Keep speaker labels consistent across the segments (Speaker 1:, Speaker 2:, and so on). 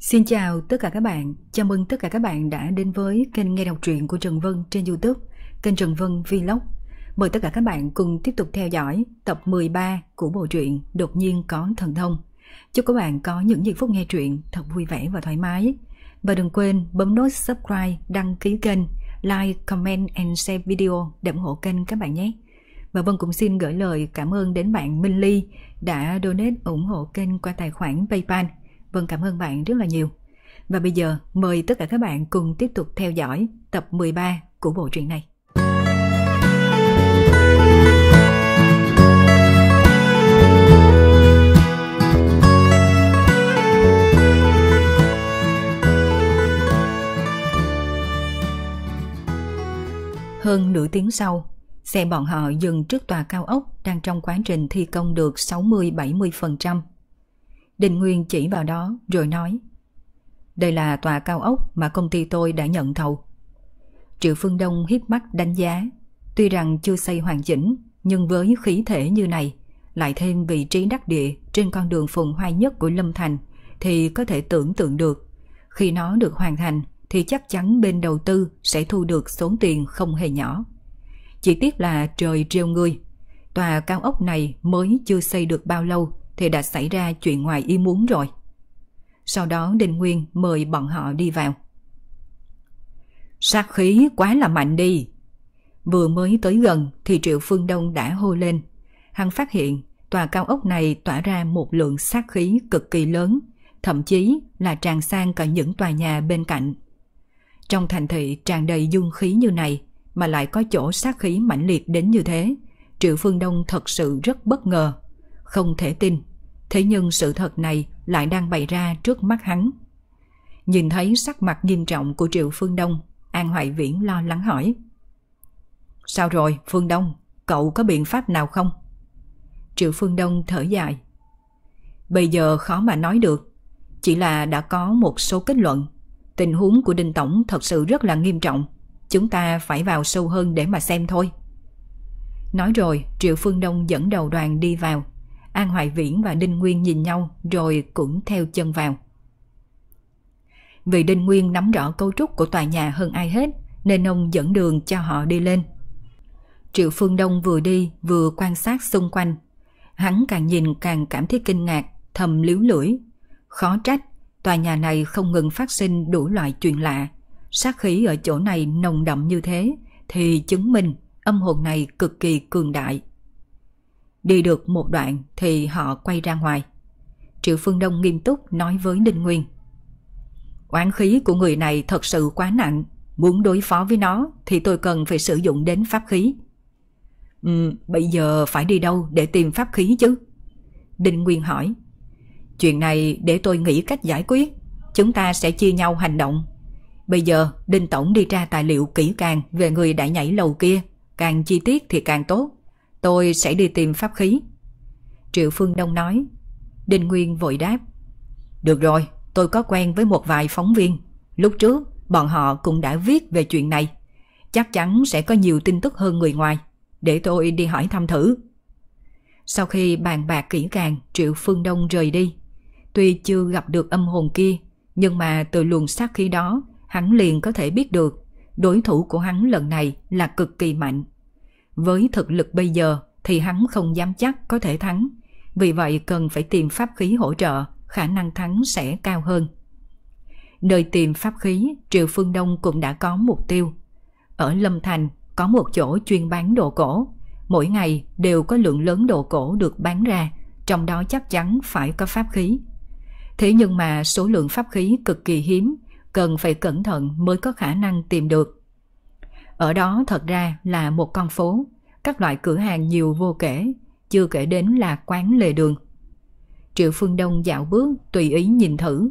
Speaker 1: Xin chào tất cả các bạn, chào mừng tất cả các bạn đã đến với kênh nghe đọc truyện của Trần Vân trên Youtube, kênh Trần Vân Vlog. Mời tất cả các bạn cùng tiếp tục theo dõi tập 13 của bộ truyện Đột nhiên có thần thông. Chúc các bạn có những giây phút nghe truyện thật vui vẻ và thoải mái. Và đừng quên bấm nút subscribe, đăng ký kênh, like, comment and share video để ủng hộ kênh các bạn nhé. Và Vân cũng xin gửi lời cảm ơn đến bạn Minh Ly đã donate ủng hộ kênh qua tài khoản PayPal – Vâng cảm ơn bạn rất là nhiều. Và bây giờ mời tất cả các bạn cùng tiếp tục theo dõi tập 13 của bộ truyện này. Hơn nửa tiếng sau, xe bọn họ dừng trước tòa cao ốc đang trong quá trình thi công được 60-70% Đình Nguyên chỉ vào đó rồi nói Đây là tòa cao ốc mà công ty tôi đã nhận thầu. Triệu Phương Đông hiếp mắt đánh giá Tuy rằng chưa xây hoàn chỉnh Nhưng với khí thể như này Lại thêm vị trí đắc địa Trên con đường phồn hoa nhất của Lâm Thành Thì có thể tưởng tượng được Khi nó được hoàn thành Thì chắc chắn bên đầu tư sẽ thu được số tiền không hề nhỏ Chỉ tiếc là trời trêu người Tòa cao ốc này mới chưa xây được bao lâu thì đã xảy ra chuyện ngoài ý muốn rồi. Sau đó Đinh Nguyên mời bọn họ đi vào. Sát khí quá là mạnh đi. Vừa mới tới gần thì Triệu Phương Đông đã hô lên. Hắn phát hiện tòa cao ốc này tỏa ra một lượng sát khí cực kỳ lớn, thậm chí là tràn sang cả những tòa nhà bên cạnh. Trong thành thị tràn đầy dung khí như này mà lại có chỗ sát khí mãnh liệt đến như thế, Triệu Phương Đông thật sự rất bất ngờ, không thể tin. Thế nhưng sự thật này lại đang bày ra trước mắt hắn. Nhìn thấy sắc mặt nghiêm trọng của Triệu Phương Đông, An Hoại Viễn lo lắng hỏi. Sao rồi, Phương Đông, cậu có biện pháp nào không? Triệu Phương Đông thở dài. Bây giờ khó mà nói được, chỉ là đã có một số kết luận. Tình huống của Đinh Tổng thật sự rất là nghiêm trọng, chúng ta phải vào sâu hơn để mà xem thôi. Nói rồi, Triệu Phương Đông dẫn đầu đoàn đi vào. An Hoài Viễn và Đinh Nguyên nhìn nhau rồi cũng theo chân vào. Vì Đinh Nguyên nắm rõ cấu trúc của tòa nhà hơn ai hết, nên ông dẫn đường cho họ đi lên. Triệu Phương Đông vừa đi vừa quan sát xung quanh. Hắn càng nhìn càng cảm thấy kinh ngạc, thầm liếu lưỡi. Khó trách, tòa nhà này không ngừng phát sinh đủ loại chuyện lạ. Sát khí ở chỗ này nồng đậm như thế thì chứng minh âm hồn này cực kỳ cường đại. Đi được một đoạn thì họ quay ra ngoài. Triệu Phương Đông nghiêm túc nói với Ninh Nguyên. "Quán khí của người này thật sự quá nặng, muốn đối phó với nó thì tôi cần phải sử dụng đến pháp khí. Ừ, bây giờ phải đi đâu để tìm pháp khí chứ? Đinh Nguyên hỏi. Chuyện này để tôi nghĩ cách giải quyết, chúng ta sẽ chia nhau hành động. Bây giờ Đinh Tổng đi ra tài liệu kỹ càng về người đã nhảy lầu kia, càng chi tiết thì càng tốt. Tôi sẽ đi tìm pháp khí Triệu Phương Đông nói Đinh Nguyên vội đáp Được rồi, tôi có quen với một vài phóng viên Lúc trước, bọn họ cũng đã viết về chuyện này Chắc chắn sẽ có nhiều tin tức hơn người ngoài Để tôi đi hỏi thăm thử Sau khi bàn bạc kỹ càng Triệu Phương Đông rời đi Tuy chưa gặp được âm hồn kia Nhưng mà từ luồng sát khí đó Hắn liền có thể biết được Đối thủ của hắn lần này là cực kỳ mạnh với thực lực bây giờ thì hắn không dám chắc có thể thắng, vì vậy cần phải tìm pháp khí hỗ trợ, khả năng thắng sẽ cao hơn. Nơi tìm pháp khí, Triệu Phương Đông cũng đã có mục tiêu. Ở Lâm Thành có một chỗ chuyên bán đồ cổ, mỗi ngày đều có lượng lớn đồ cổ được bán ra, trong đó chắc chắn phải có pháp khí. Thế nhưng mà số lượng pháp khí cực kỳ hiếm, cần phải cẩn thận mới có khả năng tìm được. Ở đó thật ra là một con phố, các loại cửa hàng nhiều vô kể, chưa kể đến là quán lề đường. Triệu Phương Đông dạo bước tùy ý nhìn thử.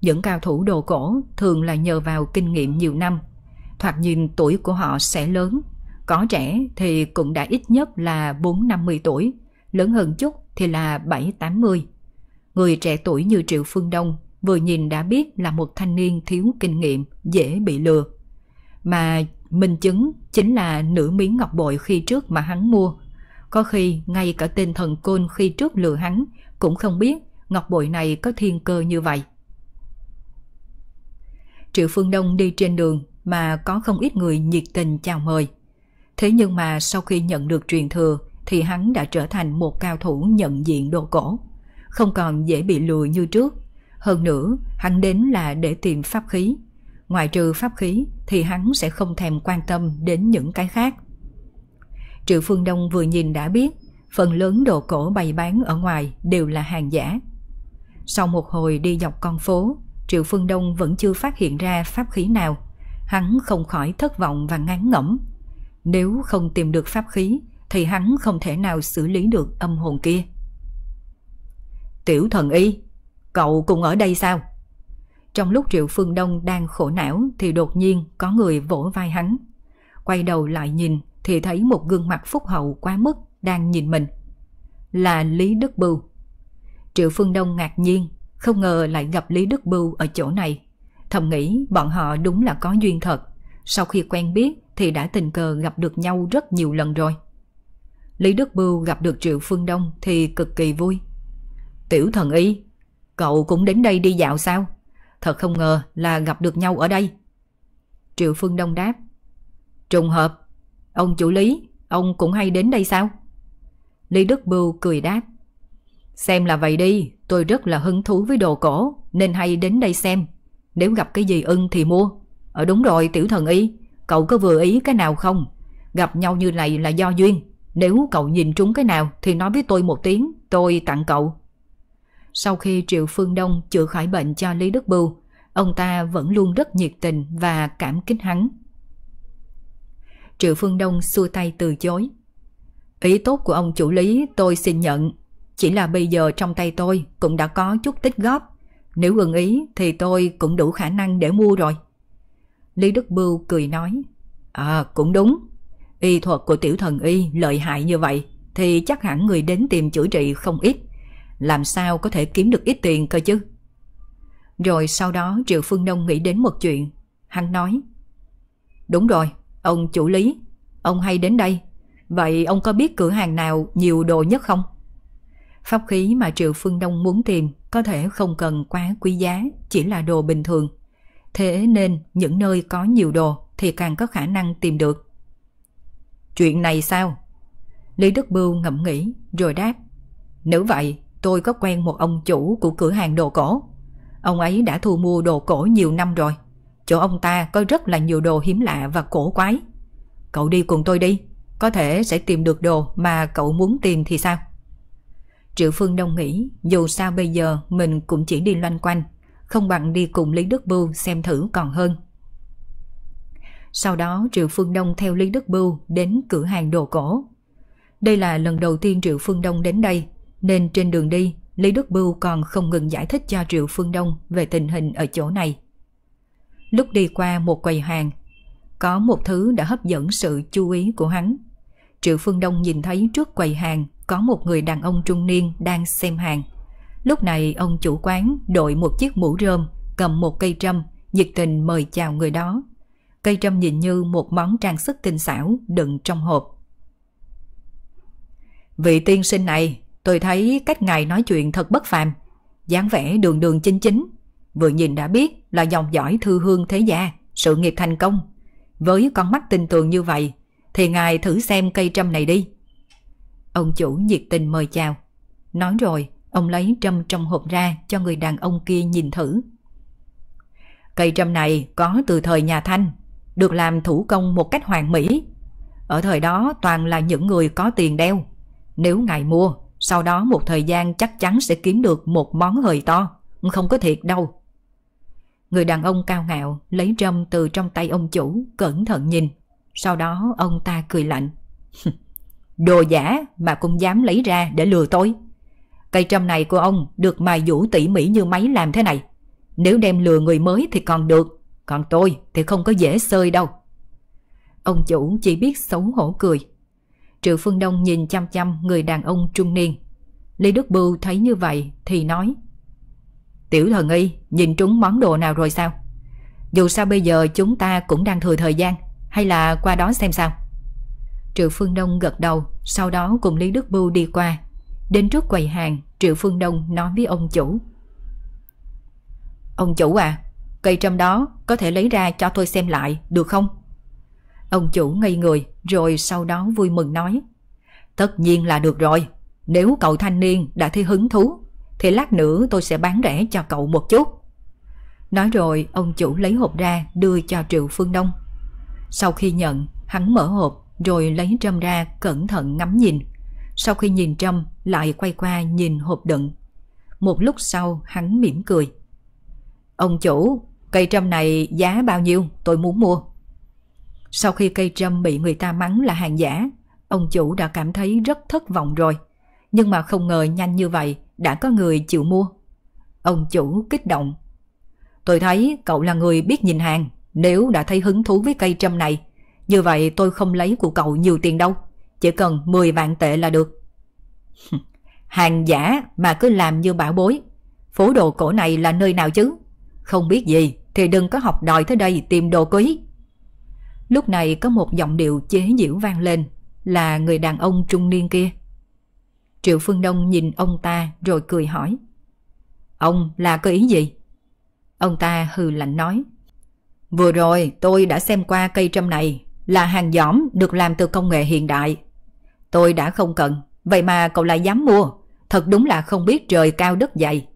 Speaker 1: Những cao thủ đồ cổ thường là nhờ vào kinh nghiệm nhiều năm. Thoạt nhìn tuổi của họ sẽ lớn, có trẻ thì cũng đã ít nhất là 4-50 tuổi, lớn hơn chút thì là 7-80. Người trẻ tuổi như Triệu Phương Đông vừa nhìn đã biết là một thanh niên thiếu kinh nghiệm, dễ bị lừa. Mà Minh chứng chính là nữ miếng ngọc bội khi trước mà hắn mua. Có khi ngay cả tên thần côn khi trước lừa hắn cũng không biết ngọc bội này có thiên cơ như vậy. Triệu Phương Đông đi trên đường mà có không ít người nhiệt tình chào mời. Thế nhưng mà sau khi nhận được truyền thừa thì hắn đã trở thành một cao thủ nhận diện đồ cổ, không còn dễ bị lừa như trước. Hơn nữa, hắn đến là để tìm pháp khí, ngoại trừ pháp khí thì hắn sẽ không thèm quan tâm đến những cái khác. Triệu Phương Đông vừa nhìn đã biết, phần lớn đồ cổ bày bán ở ngoài đều là hàng giả. Sau một hồi đi dọc con phố, Triệu Phương Đông vẫn chưa phát hiện ra pháp khí nào. Hắn không khỏi thất vọng và ngán ngẩm. Nếu không tìm được pháp khí, thì hắn không thể nào xử lý được âm hồn kia. Tiểu thần y, cậu cũng ở đây sao? Trong lúc Triệu Phương Đông đang khổ não thì đột nhiên có người vỗ vai hắn. Quay đầu lại nhìn thì thấy một gương mặt phúc hậu quá mức đang nhìn mình. Là Lý Đức Bưu. Triệu Phương Đông ngạc nhiên, không ngờ lại gặp Lý Đức Bưu ở chỗ này. Thầm nghĩ bọn họ đúng là có duyên thật. Sau khi quen biết thì đã tình cờ gặp được nhau rất nhiều lần rồi. Lý Đức Bưu gặp được Triệu Phương Đông thì cực kỳ vui. Tiểu thần y, cậu cũng đến đây đi dạo sao? Thật không ngờ là gặp được nhau ở đây. Triệu Phương Đông đáp. Trùng hợp, ông chủ Lý, ông cũng hay đến đây sao? Lý Đức Bưu cười đáp. Xem là vậy đi, tôi rất là hứng thú với đồ cổ, nên hay đến đây xem. Nếu gặp cái gì ưng thì mua. Ở ờ, đúng rồi tiểu thần ý. cậu có vừa ý cái nào không? Gặp nhau như này là do duyên. Nếu cậu nhìn trúng cái nào thì nói với tôi một tiếng, tôi tặng cậu sau khi Triệu Phương Đông chữa khỏi bệnh cho Lý Đức Bưu, ông ta vẫn luôn rất nhiệt tình và cảm kích hắn. Triệu Phương Đông xua tay từ chối. Ý tốt của ông chủ lý tôi xin nhận, chỉ là bây giờ trong tay tôi cũng đã có chút tích góp. Nếu gần ý thì tôi cũng đủ khả năng để mua rồi. Lý Đức Bưu cười nói. À cũng đúng, y thuật của tiểu thần y lợi hại như vậy thì chắc hẳn người đến tìm chữa trị không ít làm sao có thể kiếm được ít tiền cơ chứ? Rồi sau đó Triệu Phương Đông nghĩ đến một chuyện. Hắn nói, đúng rồi, ông chủ lý, ông hay đến đây. Vậy ông có biết cửa hàng nào nhiều đồ nhất không? Pháp khí mà Triệu Phương Đông muốn tìm có thể không cần quá quý giá, chỉ là đồ bình thường. Thế nên những nơi có nhiều đồ thì càng có khả năng tìm được. Chuyện này sao? Lý Đức Bưu ngẫm nghĩ rồi đáp. Nếu vậy tôi có quen một ông chủ của cửa hàng đồ cổ. Ông ấy đã thu mua đồ cổ nhiều năm rồi. Chỗ ông ta có rất là nhiều đồ hiếm lạ và cổ quái. Cậu đi cùng tôi đi, có thể sẽ tìm được đồ mà cậu muốn tìm thì sao? Triệu Phương Đông nghĩ dù sao bây giờ mình cũng chỉ đi loanh quanh, không bằng đi cùng Lý Đức Bưu xem thử còn hơn. Sau đó Triệu Phương Đông theo Lý Đức Bưu đến cửa hàng đồ cổ. Đây là lần đầu tiên Triệu Phương Đông đến đây, nên trên đường đi, Lý Đức Bưu còn không ngừng giải thích cho Triệu Phương Đông về tình hình ở chỗ này. Lúc đi qua một quầy hàng, có một thứ đã hấp dẫn sự chú ý của hắn. Triệu Phương Đông nhìn thấy trước quầy hàng có một người đàn ông trung niên đang xem hàng. Lúc này ông chủ quán đội một chiếc mũ rơm, cầm một cây trâm, nhiệt tình mời chào người đó. Cây trâm nhìn như một món trang sức tinh xảo đựng trong hộp. Vị tiên sinh này Tôi thấy cách ngài nói chuyện thật bất phàm, dáng vẻ đường đường chính chính, vừa nhìn đã biết là dòng dõi thư hương thế gia, sự nghiệp thành công. Với con mắt tin tường như vậy, thì ngài thử xem cây trâm này đi. Ông chủ nhiệt tình mời chào. Nói rồi, ông lấy trâm trong hộp ra cho người đàn ông kia nhìn thử. Cây trâm này có từ thời nhà Thanh, được làm thủ công một cách hoàn mỹ. Ở thời đó toàn là những người có tiền đeo. Nếu ngài mua sau đó một thời gian chắc chắn sẽ kiếm được một món hời to, không có thiệt đâu. Người đàn ông cao ngạo lấy râm từ trong tay ông chủ, cẩn thận nhìn. Sau đó ông ta cười lạnh. Đồ giả mà cũng dám lấy ra để lừa tôi. Cây trâm này của ông được mài dũ tỉ mỉ như máy làm thế này. Nếu đem lừa người mới thì còn được, còn tôi thì không có dễ sơi đâu. Ông chủ chỉ biết xấu hổ cười. Triệu Phương Đông nhìn chăm chăm người đàn ông trung niên. Lý Đức Bưu thấy như vậy thì nói Tiểu thần y nhìn trúng món đồ nào rồi sao? Dù sao bây giờ chúng ta cũng đang thừa thời gian Hay là qua đó xem sao? Triệu Phương Đông gật đầu Sau đó cùng Lý Đức Bưu đi qua Đến trước quầy hàng Triệu Phương Đông nói với ông chủ Ông chủ à Cây trong đó có thể lấy ra cho tôi xem lại được không? Ông chủ ngây người rồi sau đó vui mừng nói. Tất nhiên là được rồi. Nếu cậu thanh niên đã thấy hứng thú thì lát nữa tôi sẽ bán rẻ cho cậu một chút. Nói rồi ông chủ lấy hộp ra đưa cho Triệu Phương Đông. Sau khi nhận, hắn mở hộp rồi lấy trâm ra cẩn thận ngắm nhìn. Sau khi nhìn trâm lại quay qua nhìn hộp đựng. Một lúc sau hắn mỉm cười. Ông chủ, cây trâm này giá bao nhiêu tôi muốn mua. Sau khi cây trâm bị người ta mắng là hàng giả, ông chủ đã cảm thấy rất thất vọng rồi. Nhưng mà không ngờ nhanh như vậy đã có người chịu mua. Ông chủ kích động. Tôi thấy cậu là người biết nhìn hàng, nếu đã thấy hứng thú với cây trâm này, như vậy tôi không lấy của cậu nhiều tiền đâu, chỉ cần 10 vạn tệ là được. hàng giả mà cứ làm như bảo bối, phố đồ cổ này là nơi nào chứ? Không biết gì thì đừng có học đòi tới đây tìm đồ quý. Lúc này có một giọng điệu chế giễu vang lên là người đàn ông trung niên kia. Triệu Phương Đông nhìn ông ta rồi cười hỏi. Ông là có ý gì? Ông ta hừ lạnh nói. Vừa rồi tôi đã xem qua cây trâm này là hàng giỏm được làm từ công nghệ hiện đại. Tôi đã không cần, vậy mà cậu lại dám mua. Thật đúng là không biết trời cao đất dày.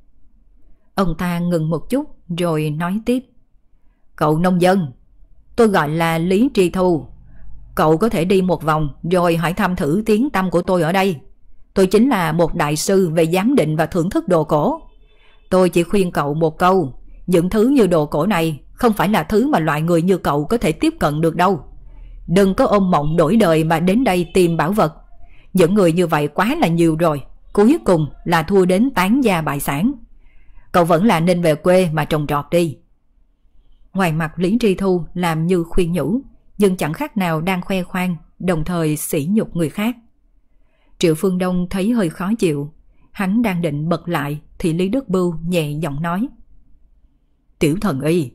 Speaker 1: Ông ta ngừng một chút rồi nói tiếp. Cậu nông dân, tôi gọi là Lý Tri Thu. Cậu có thể đi một vòng rồi hỏi thăm thử tiếng tâm của tôi ở đây. Tôi chính là một đại sư về giám định và thưởng thức đồ cổ. Tôi chỉ khuyên cậu một câu, những thứ như đồ cổ này không phải là thứ mà loại người như cậu có thể tiếp cận được đâu. Đừng có ôm mộng đổi đời mà đến đây tìm bảo vật. Những người như vậy quá là nhiều rồi, cuối cùng là thua đến tán gia bại sản. Cậu vẫn là nên về quê mà trồng trọt đi. Ngoài mặt Lý Tri Thu làm như khuyên nhủ, nhưng chẳng khác nào đang khoe khoang, đồng thời sỉ nhục người khác. Triệu Phương Đông thấy hơi khó chịu, hắn đang định bật lại thì Lý Đức Bưu nhẹ giọng nói. Tiểu thần y,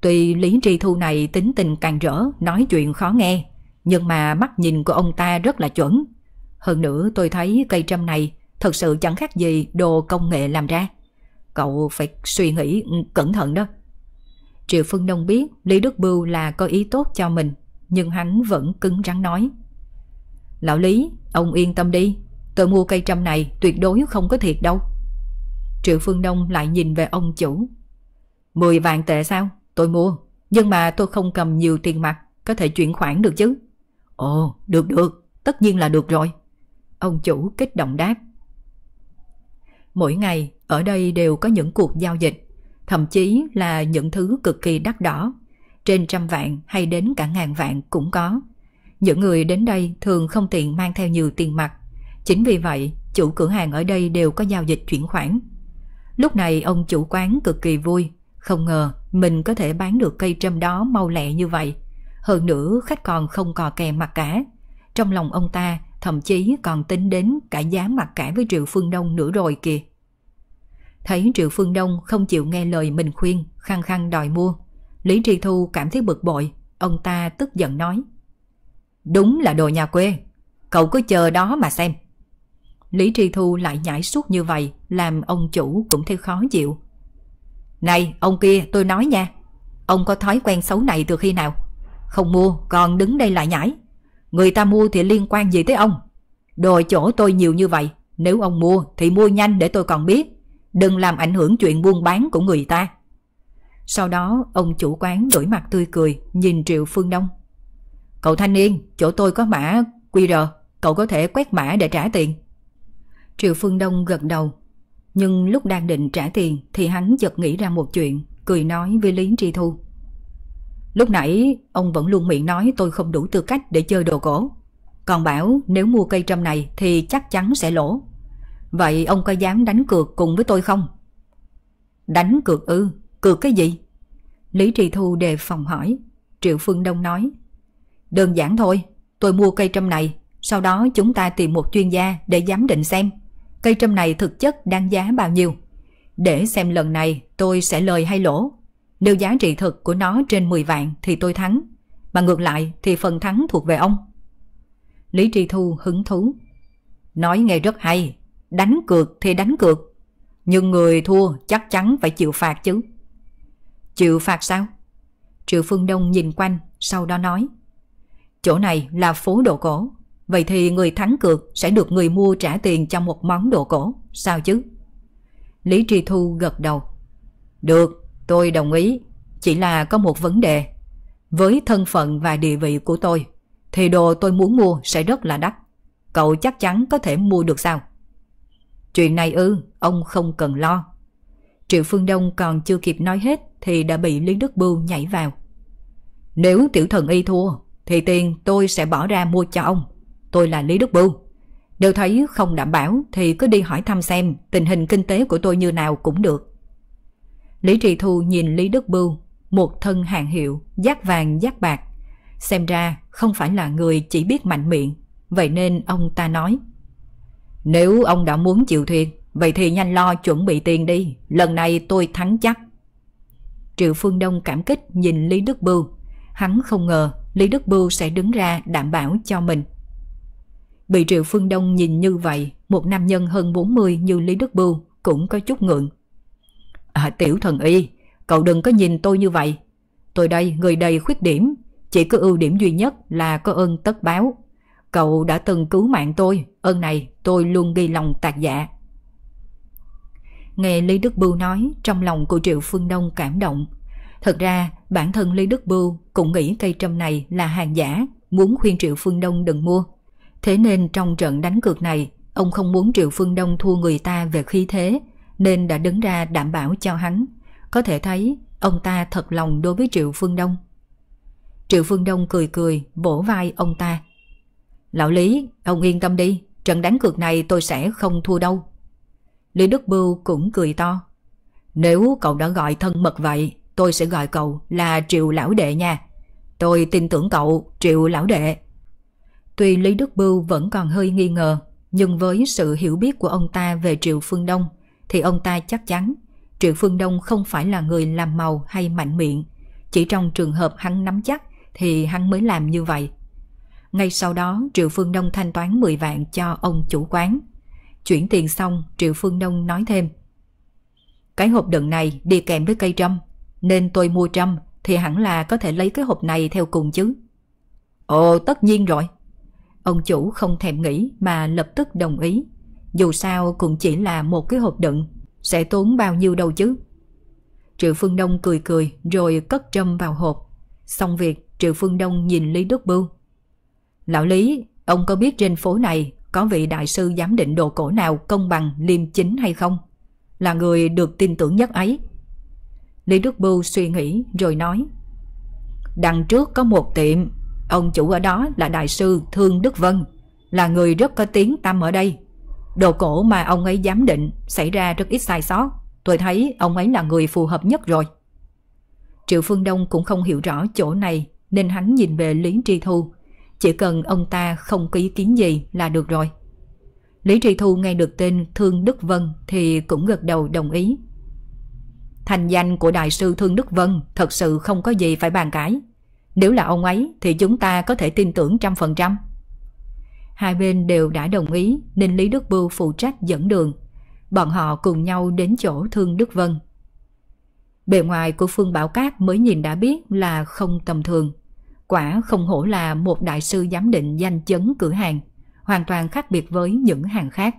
Speaker 1: tuy Lý Tri Thu này tính tình càng rỡ, nói chuyện khó nghe, nhưng mà mắt nhìn của ông ta rất là chuẩn. Hơn nữa tôi thấy cây trâm này thật sự chẳng khác gì đồ công nghệ làm ra. Cậu phải suy nghĩ cẩn thận đó. Triệu Phương Đông biết Lý Đức Bưu là có ý tốt cho mình, nhưng hắn vẫn cứng rắn nói. Lão Lý, ông yên tâm đi, tôi mua cây trăm này tuyệt đối không có thiệt đâu. Triệu Phương Đông lại nhìn về ông chủ. Mười vạn tệ sao? Tôi mua, nhưng mà tôi không cầm nhiều tiền mặt, có thể chuyển khoản được chứ? Ồ, được được, tất nhiên là được rồi. Ông chủ kích động đáp. Mỗi ngày, ở đây đều có những cuộc giao dịch thậm chí là những thứ cực kỳ đắt đỏ. Trên trăm vạn hay đến cả ngàn vạn cũng có. Những người đến đây thường không tiện mang theo nhiều tiền mặt. Chính vì vậy, chủ cửa hàng ở đây đều có giao dịch chuyển khoản. Lúc này ông chủ quán cực kỳ vui, không ngờ mình có thể bán được cây trâm đó mau lẹ như vậy. Hơn nữa khách còn không cò kè mặt cả. Trong lòng ông ta thậm chí còn tính đến cả giá mặt cả với Triệu Phương Đông nữa rồi kìa. Thấy Triệu Phương Đông không chịu nghe lời mình khuyên, khăng khăng đòi mua. Lý Tri Thu cảm thấy bực bội, ông ta tức giận nói. Đúng là đồ nhà quê, cậu cứ chờ đó mà xem. Lý Tri Thu lại nhảy suốt như vậy, làm ông chủ cũng thấy khó chịu. Này, ông kia, tôi nói nha, ông có thói quen xấu này từ khi nào? Không mua, còn đứng đây lại nhảy. Người ta mua thì liên quan gì tới ông? Đồ chỗ tôi nhiều như vậy, nếu ông mua thì mua nhanh để tôi còn biết đừng làm ảnh hưởng chuyện buôn bán của người ta. Sau đó, ông chủ quán đổi mặt tươi cười, nhìn Triệu Phương Đông. Cậu thanh niên, chỗ tôi có mã QR, cậu có thể quét mã để trả tiền. Triệu Phương Đông gật đầu, nhưng lúc đang định trả tiền thì hắn chợt nghĩ ra một chuyện, cười nói với Lý Tri Thu. Lúc nãy ông vẫn luôn miệng nói tôi không đủ tư cách để chơi đồ cổ. Còn bảo nếu mua cây trâm này thì chắc chắn sẽ lỗ. Vậy ông có dám đánh cược cùng với tôi không? Đánh cược ư, cược cái gì? Lý Trì Thu đề phòng hỏi. Triệu Phương Đông nói. Đơn giản thôi, tôi mua cây trâm này, sau đó chúng ta tìm một chuyên gia để giám định xem cây trâm này thực chất đang giá bao nhiêu. Để xem lần này tôi sẽ lời hay lỗ. Nếu giá trị thực của nó trên 10 vạn thì tôi thắng, mà ngược lại thì phần thắng thuộc về ông. Lý Trì Thu hứng thú. Nói nghe rất hay, đánh cược thì đánh cược, nhưng người thua chắc chắn phải chịu phạt chứ. Chịu phạt sao? Triệu Phương Đông nhìn quanh, sau đó nói. Chỗ này là phố đồ cổ, vậy thì người thắng cược sẽ được người mua trả tiền cho một món đồ cổ, sao chứ? Lý Tri Thu gật đầu. Được, tôi đồng ý, chỉ là có một vấn đề. Với thân phận và địa vị của tôi, thì đồ tôi muốn mua sẽ rất là đắt. Cậu chắc chắn có thể mua được sao? Chuyện này ư, ông không cần lo. Triệu Phương Đông còn chưa kịp nói hết thì đã bị Lý Đức Bưu nhảy vào. Nếu tiểu thần y thua, thì tiền tôi sẽ bỏ ra mua cho ông. Tôi là Lý Đức Bưu. Nếu thấy không đảm bảo thì cứ đi hỏi thăm xem tình hình kinh tế của tôi như nào cũng được. Lý Trì Thu nhìn Lý Đức Bưu, một thân hàng hiệu, giác vàng giác bạc. Xem ra không phải là người chỉ biết mạnh miệng, vậy nên ông ta nói. Nếu ông đã muốn chịu thuyền, vậy thì nhanh lo chuẩn bị tiền đi, lần này tôi thắng chắc. Triệu Phương Đông cảm kích nhìn Lý Đức Bưu. Hắn không ngờ Lý Đức Bưu sẽ đứng ra đảm bảo cho mình. Bị Triệu Phương Đông nhìn như vậy, một nam nhân hơn 40 như Lý Đức Bưu cũng có chút ngượng. À, tiểu thần y, cậu đừng có nhìn tôi như vậy. Tôi đây người đầy khuyết điểm, chỉ có ưu điểm duy nhất là có ơn tất báo. Cậu đã từng cứu mạng tôi, ơn này tôi luôn ghi lòng tạc dạ. Nghe Lý Đức Bưu nói, trong lòng của Triệu Phương Đông cảm động. Thật ra, bản thân Lý Đức Bưu cũng nghĩ cây trâm này là hàng giả, muốn khuyên Triệu Phương Đông đừng mua. Thế nên trong trận đánh cược này, ông không muốn Triệu Phương Đông thua người ta về khí thế, nên đã đứng ra đảm bảo cho hắn. Có thể thấy, ông ta thật lòng đối với Triệu Phương Đông. Triệu Phương Đông cười cười, bổ vai ông ta. Lão Lý, ông yên tâm đi, trận đánh cược này tôi sẽ không thua đâu. Lý Đức Bưu cũng cười to. Nếu cậu đã gọi thân mật vậy, tôi sẽ gọi cậu là Triệu Lão Đệ nha. Tôi tin tưởng cậu, Triệu Lão Đệ. Tuy Lý Đức Bưu vẫn còn hơi nghi ngờ, nhưng với sự hiểu biết của ông ta về Triệu Phương Đông, thì ông ta chắc chắn Triệu Phương Đông không phải là người làm màu hay mạnh miệng. Chỉ trong trường hợp hắn nắm chắc thì hắn mới làm như vậy. Ngay sau đó Triệu Phương Đông thanh toán 10 vạn cho ông chủ quán. Chuyển tiền xong Triệu Phương Đông nói thêm. Cái hộp đựng này đi kèm với cây trâm, nên tôi mua trâm thì hẳn là có thể lấy cái hộp này theo cùng chứ. Ồ tất nhiên rồi. Ông chủ không thèm nghĩ mà lập tức đồng ý. Dù sao cũng chỉ là một cái hộp đựng, sẽ tốn bao nhiêu đâu chứ. Triệu Phương Đông cười cười rồi cất trâm vào hộp. Xong việc, Triệu Phương Đông nhìn Lý Đức Bưu. Lão Lý, ông có biết trên phố này có vị đại sư giám định đồ cổ nào công bằng, liêm chính hay không? Là người được tin tưởng nhất ấy. Lý Đức Bưu suy nghĩ rồi nói. Đằng trước có một tiệm, ông chủ ở đó là đại sư Thương Đức Vân, là người rất có tiếng tăm ở đây. Đồ cổ mà ông ấy giám định xảy ra rất ít sai sót. Tôi thấy ông ấy là người phù hợp nhất rồi. Triệu Phương Đông cũng không hiểu rõ chỗ này nên hắn nhìn về Lý Tri Thu chỉ cần ông ta không có ý kiến gì là được rồi. Lý Tri Thu nghe được tên Thương Đức Vân thì cũng gật đầu đồng ý. Thành danh của Đại sư Thương Đức Vân thật sự không có gì phải bàn cãi. Nếu là ông ấy thì chúng ta có thể tin tưởng trăm phần trăm. Hai bên đều đã đồng ý nên Lý Đức Bưu phụ trách dẫn đường. Bọn họ cùng nhau đến chỗ Thương Đức Vân. Bề ngoài của Phương Bảo Cát mới nhìn đã biết là không tầm thường. Quả không hổ là một đại sư giám định danh chấn cửa hàng, hoàn toàn khác biệt với những hàng khác.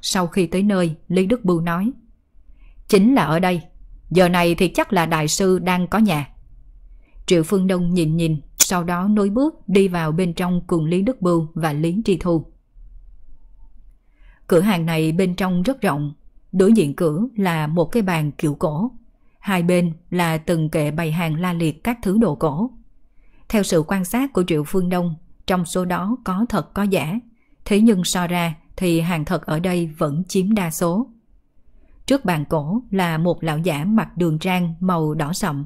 Speaker 1: Sau khi tới nơi, Lý Đức Bưu nói Chính là ở đây, giờ này thì chắc là đại sư đang có nhà. Triệu Phương Đông nhìn nhìn, sau đó nối bước đi vào bên trong cùng Lý Đức Bưu và Lý Tri Thu. Cửa hàng này bên trong rất rộng, đối diện cửa là một cái bàn kiểu cổ. Hai bên là từng kệ bày hàng la liệt các thứ đồ cổ. Theo sự quan sát của Triệu Phương Đông, trong số đó có thật có giả. Thế nhưng so ra thì hàng thật ở đây vẫn chiếm đa số. Trước bàn cổ là một lão giả mặc đường trang màu đỏ sậm.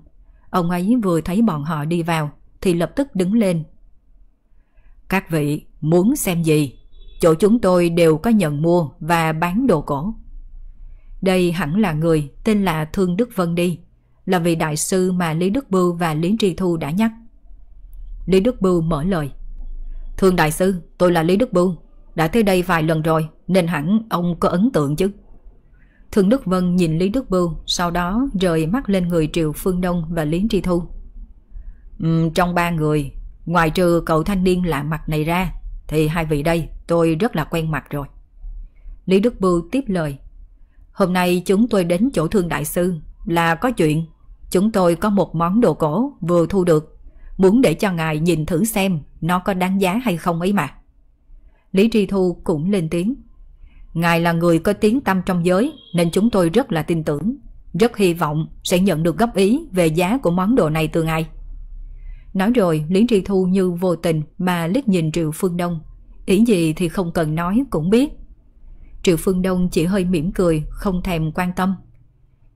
Speaker 1: Ông ấy vừa thấy bọn họ đi vào thì lập tức đứng lên. Các vị muốn xem gì? Chỗ chúng tôi đều có nhận mua và bán đồ cổ. Đây hẳn là người tên là Thương Đức Vân đi, là vị đại sư mà Lý Đức Bưu và Lý Tri Thu đã nhắc. Lý Đức Bưu mở lời Thưa đại sư, tôi là Lý Đức Bưu Đã tới đây vài lần rồi Nên hẳn ông có ấn tượng chứ Thường Đức Vân nhìn Lý Đức Bưu Sau đó rời mắt lên người Triệu Phương Đông Và Lý Tri Thu uhm, Trong ba người Ngoài trừ cậu thanh niên lạ mặt này ra Thì hai vị đây tôi rất là quen mặt rồi Lý Đức Bưu tiếp lời Hôm nay chúng tôi đến chỗ thương đại sư Là có chuyện Chúng tôi có một món đồ cổ vừa thu được muốn để cho ngài nhìn thử xem nó có đáng giá hay không ấy mà. Lý Tri Thu cũng lên tiếng. Ngài là người có tiếng tâm trong giới nên chúng tôi rất là tin tưởng, rất hy vọng sẽ nhận được góp ý về giá của món đồ này từ ngài. Nói rồi, Lý Tri Thu như vô tình mà liếc nhìn Triệu Phương Đông. Ý gì thì không cần nói cũng biết. Triệu Phương Đông chỉ hơi mỉm cười, không thèm quan tâm.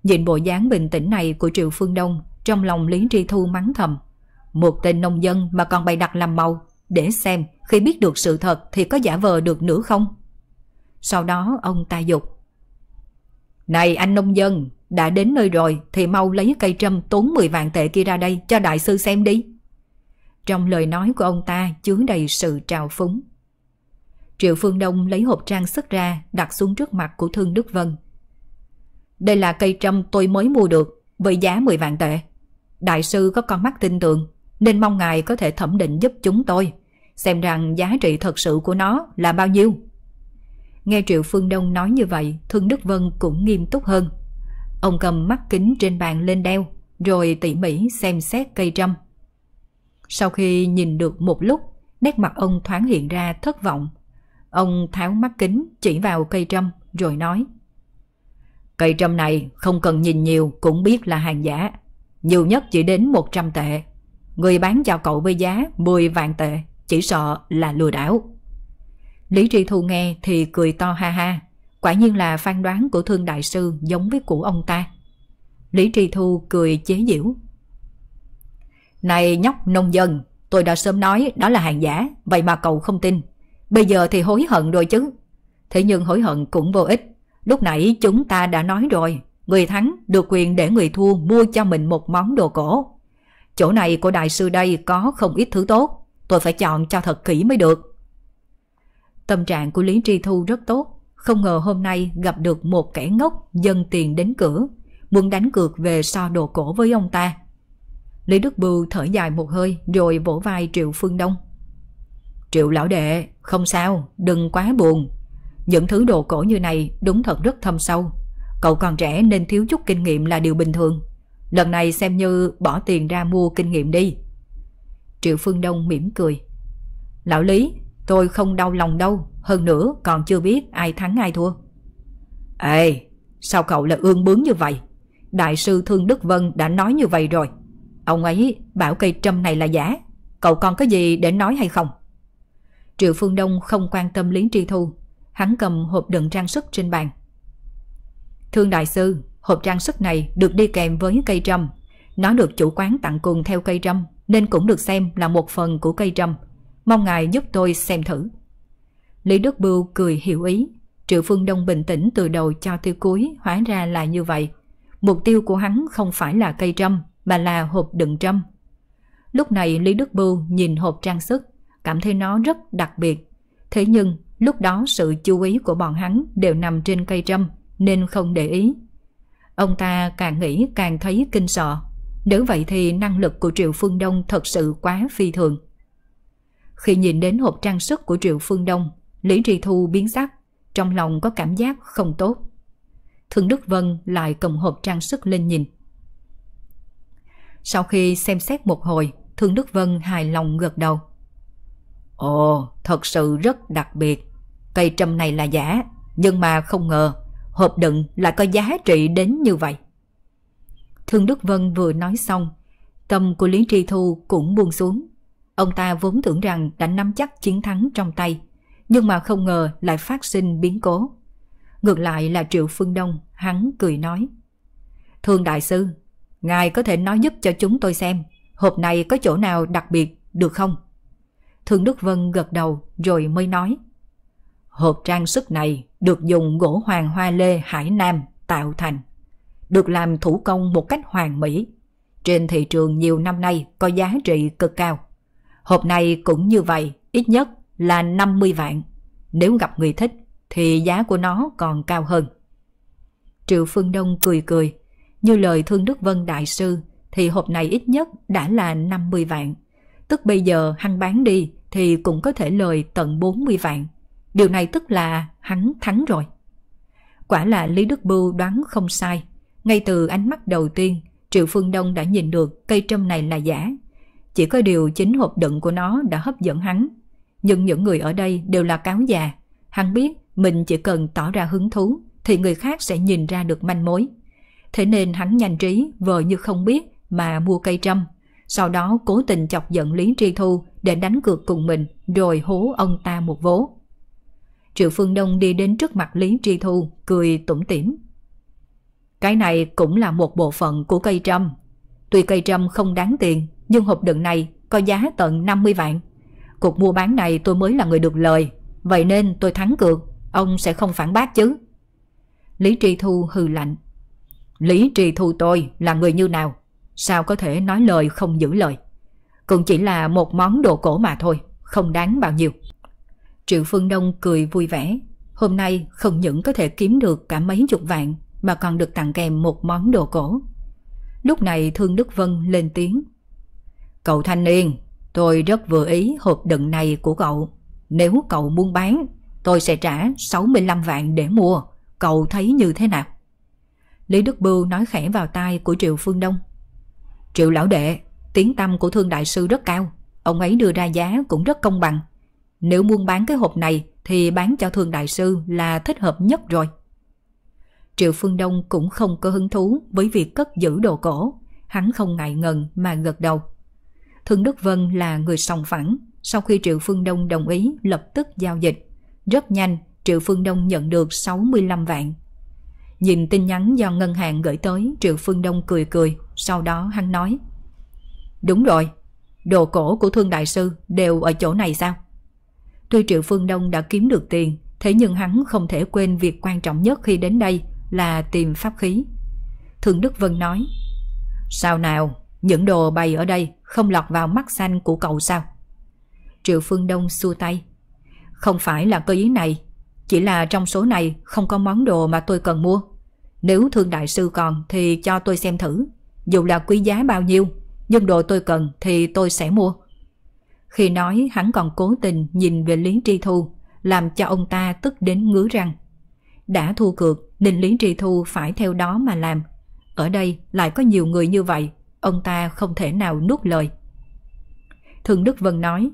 Speaker 1: Nhìn bộ dáng bình tĩnh này của Triệu Phương Đông, trong lòng Lý Tri Thu mắng thầm. Một tên nông dân mà còn bày đặt làm màu, để xem khi biết được sự thật thì có giả vờ được nữa không. Sau đó ông ta dục. Này anh nông dân, đã đến nơi rồi thì mau lấy cây trâm tốn 10 vạn tệ kia ra đây cho đại sư xem đi. Trong lời nói của ông ta chứa đầy sự trào phúng. Triệu Phương Đông lấy hộp trang sức ra đặt xuống trước mặt của Thương Đức Vân. Đây là cây trâm tôi mới mua được với giá 10 vạn tệ. Đại sư có con mắt tin tưởng nên mong ngài có thể thẩm định giúp chúng tôi, xem rằng giá trị thật sự của nó là bao nhiêu. Nghe Triệu Phương Đông nói như vậy, Thương Đức Vân cũng nghiêm túc hơn. Ông cầm mắt kính trên bàn lên đeo, rồi tỉ mỉ xem xét cây trâm. Sau khi nhìn được một lúc, nét mặt ông thoáng hiện ra thất vọng. Ông tháo mắt kính chỉ vào cây trâm rồi nói Cây trâm này không cần nhìn nhiều cũng biết là hàng giả, nhiều nhất chỉ đến 100 tệ. Người bán cho cậu với giá 10 vạn tệ, chỉ sợ là lừa đảo. Lý Tri Thu nghe thì cười to ha ha, quả nhiên là phán đoán của thương đại sư giống với của ông ta. Lý Tri Thu cười chế giễu. Này nhóc nông dân, tôi đã sớm nói đó là hàng giả, vậy mà cậu không tin. Bây giờ thì hối hận rồi chứ. Thế nhưng hối hận cũng vô ích. Lúc nãy chúng ta đã nói rồi, người thắng được quyền để người thua mua cho mình một món đồ cổ chỗ này của đại sư đây có không ít thứ tốt, tôi phải chọn cho thật kỹ mới được. Tâm trạng của Lý Tri Thu rất tốt, không ngờ hôm nay gặp được một kẻ ngốc dân tiền đến cửa, muốn đánh cược về so đồ cổ với ông ta. Lý Đức Bưu thở dài một hơi rồi vỗ vai Triệu Phương Đông. Triệu lão đệ, không sao, đừng quá buồn. Những thứ đồ cổ như này đúng thật rất thâm sâu. Cậu còn trẻ nên thiếu chút kinh nghiệm là điều bình thường. Lần này xem như bỏ tiền ra mua kinh nghiệm đi. Triệu Phương Đông mỉm cười. Lão Lý, tôi không đau lòng đâu, hơn nữa còn chưa biết ai thắng ai thua. Ê, sao cậu lại ương bướng như vậy? Đại sư Thương Đức Vân đã nói như vậy rồi. Ông ấy bảo cây trâm này là giả, cậu còn có gì để nói hay không? Triệu Phương Đông không quan tâm Lý Tri Thu, hắn cầm hộp đựng trang sức trên bàn. Thương đại sư, hộp trang sức này được đi kèm với cây trâm. Nó được chủ quán tặng cùng theo cây trâm nên cũng được xem là một phần của cây trâm. Mong ngài giúp tôi xem thử. Lý Đức Bưu cười hiểu ý. Triệu Phương Đông bình tĩnh từ đầu cho tới cuối hóa ra là như vậy. Mục tiêu của hắn không phải là cây trâm mà là hộp đựng trâm. Lúc này Lý Đức Bưu nhìn hộp trang sức, cảm thấy nó rất đặc biệt. Thế nhưng lúc đó sự chú ý của bọn hắn đều nằm trên cây trâm nên không để ý. Ông ta càng nghĩ càng thấy kinh sợ. Nếu vậy thì năng lực của Triệu Phương Đông thật sự quá phi thường. Khi nhìn đến hộp trang sức của Triệu Phương Đông, Lý Tri Thu biến sắc, trong lòng có cảm giác không tốt. Thượng Đức Vân lại cầm hộp trang sức lên nhìn. Sau khi xem xét một hồi, Thượng Đức Vân hài lòng gật đầu. Ồ, thật sự rất đặc biệt. Cây trầm này là giả, nhưng mà không ngờ hộp đựng lại có giá trị đến như vậy. Thương Đức Vân vừa nói xong, tâm của Lý Tri Thu cũng buông xuống. Ông ta vốn tưởng rằng đã nắm chắc chiến thắng trong tay, nhưng mà không ngờ lại phát sinh biến cố. Ngược lại là Triệu Phương Đông, hắn cười nói. Thương Đại Sư, Ngài có thể nói giúp cho chúng tôi xem, hộp này có chỗ nào đặc biệt, được không? Thương Đức Vân gật đầu rồi mới nói. Hộp trang sức này được dùng gỗ hoàng hoa lê Hải Nam tạo thành, được làm thủ công một cách hoàn mỹ. Trên thị trường nhiều năm nay có giá trị cực cao. Hộp này cũng như vậy, ít nhất là 50 vạn. Nếu gặp người thích thì giá của nó còn cao hơn. Triệu Phương Đông cười cười, như lời Thương Đức Vân Đại Sư thì hộp này ít nhất đã là 50 vạn. Tức bây giờ hăng bán đi thì cũng có thể lời tận 40 vạn. Điều này tức là hắn thắng rồi. Quả là Lý Đức Bưu đoán không sai. Ngay từ ánh mắt đầu tiên, Triệu Phương Đông đã nhìn được cây trâm này là giả. Chỉ có điều chính hộp đựng của nó đã hấp dẫn hắn. Nhưng những người ở đây đều là cáo già. Hắn biết mình chỉ cần tỏ ra hứng thú thì người khác sẽ nhìn ra được manh mối. Thế nên hắn nhanh trí vờ như không biết mà mua cây trâm. Sau đó cố tình chọc giận Lý Tri Thu để đánh cược cùng mình rồi hố ông ta một vố. Triệu Phương Đông đi đến trước mặt Lý Tri Thu, cười tủm tỉm. Cái này cũng là một bộ phận của cây trâm. Tuy cây trâm không đáng tiền, nhưng hộp đựng này có giá tận 50 vạn. Cuộc mua bán này tôi mới là người được lời, vậy nên tôi thắng cược, ông sẽ không phản bác chứ. Lý Tri Thu hừ lạnh. Lý Tri Thu tôi là người như nào? Sao có thể nói lời không giữ lời? Cũng chỉ là một món đồ cổ mà thôi, không đáng bao nhiêu. Triệu Phương Đông cười vui vẻ. Hôm nay không những có thể kiếm được cả mấy chục vạn mà còn được tặng kèm một món đồ cổ. Lúc này Thương Đức Vân lên tiếng. Cậu thanh niên, tôi rất vừa ý hộp đựng này của cậu. Nếu cậu muốn bán, tôi sẽ trả 65 vạn để mua. Cậu thấy như thế nào? Lý Đức Bưu nói khẽ vào tai của Triệu Phương Đông. Triệu lão đệ, tiếng tâm của thương đại sư rất cao. Ông ấy đưa ra giá cũng rất công bằng. Nếu muốn bán cái hộp này thì bán cho thương đại sư là thích hợp nhất rồi. Triệu Phương Đông cũng không có hứng thú với việc cất giữ đồ cổ. Hắn không ngại ngần mà gật đầu. Thương Đức Vân là người sòng phẳng. Sau khi Triệu Phương Đông đồng ý lập tức giao dịch. Rất nhanh, Triệu Phương Đông nhận được 65 vạn. Nhìn tin nhắn do ngân hàng gửi tới, Triệu Phương Đông cười cười, sau đó hắn nói. Đúng rồi, đồ cổ của thương đại sư đều ở chỗ này sao? Tuy Triệu Phương Đông đã kiếm được tiền, thế nhưng hắn không thể quên việc quan trọng nhất khi đến đây là tìm pháp khí. Thượng Đức Vân nói, Sao nào, những đồ bày ở đây không lọt vào mắt xanh của cậu sao? Triệu Phương Đông xua tay. Không phải là cơ ý này, chỉ là trong số này không có món đồ mà tôi cần mua. Nếu thương đại sư còn thì cho tôi xem thử, dù là quý giá bao nhiêu, nhưng đồ tôi cần thì tôi sẽ mua. Khi nói hắn còn cố tình nhìn về Lý Tri Thu, làm cho ông ta tức đến ngứa răng. Đã thu cược nên Lý Tri Thu phải theo đó mà làm. Ở đây lại có nhiều người như vậy, ông ta không thể nào nuốt lời. Thường Đức Vân nói,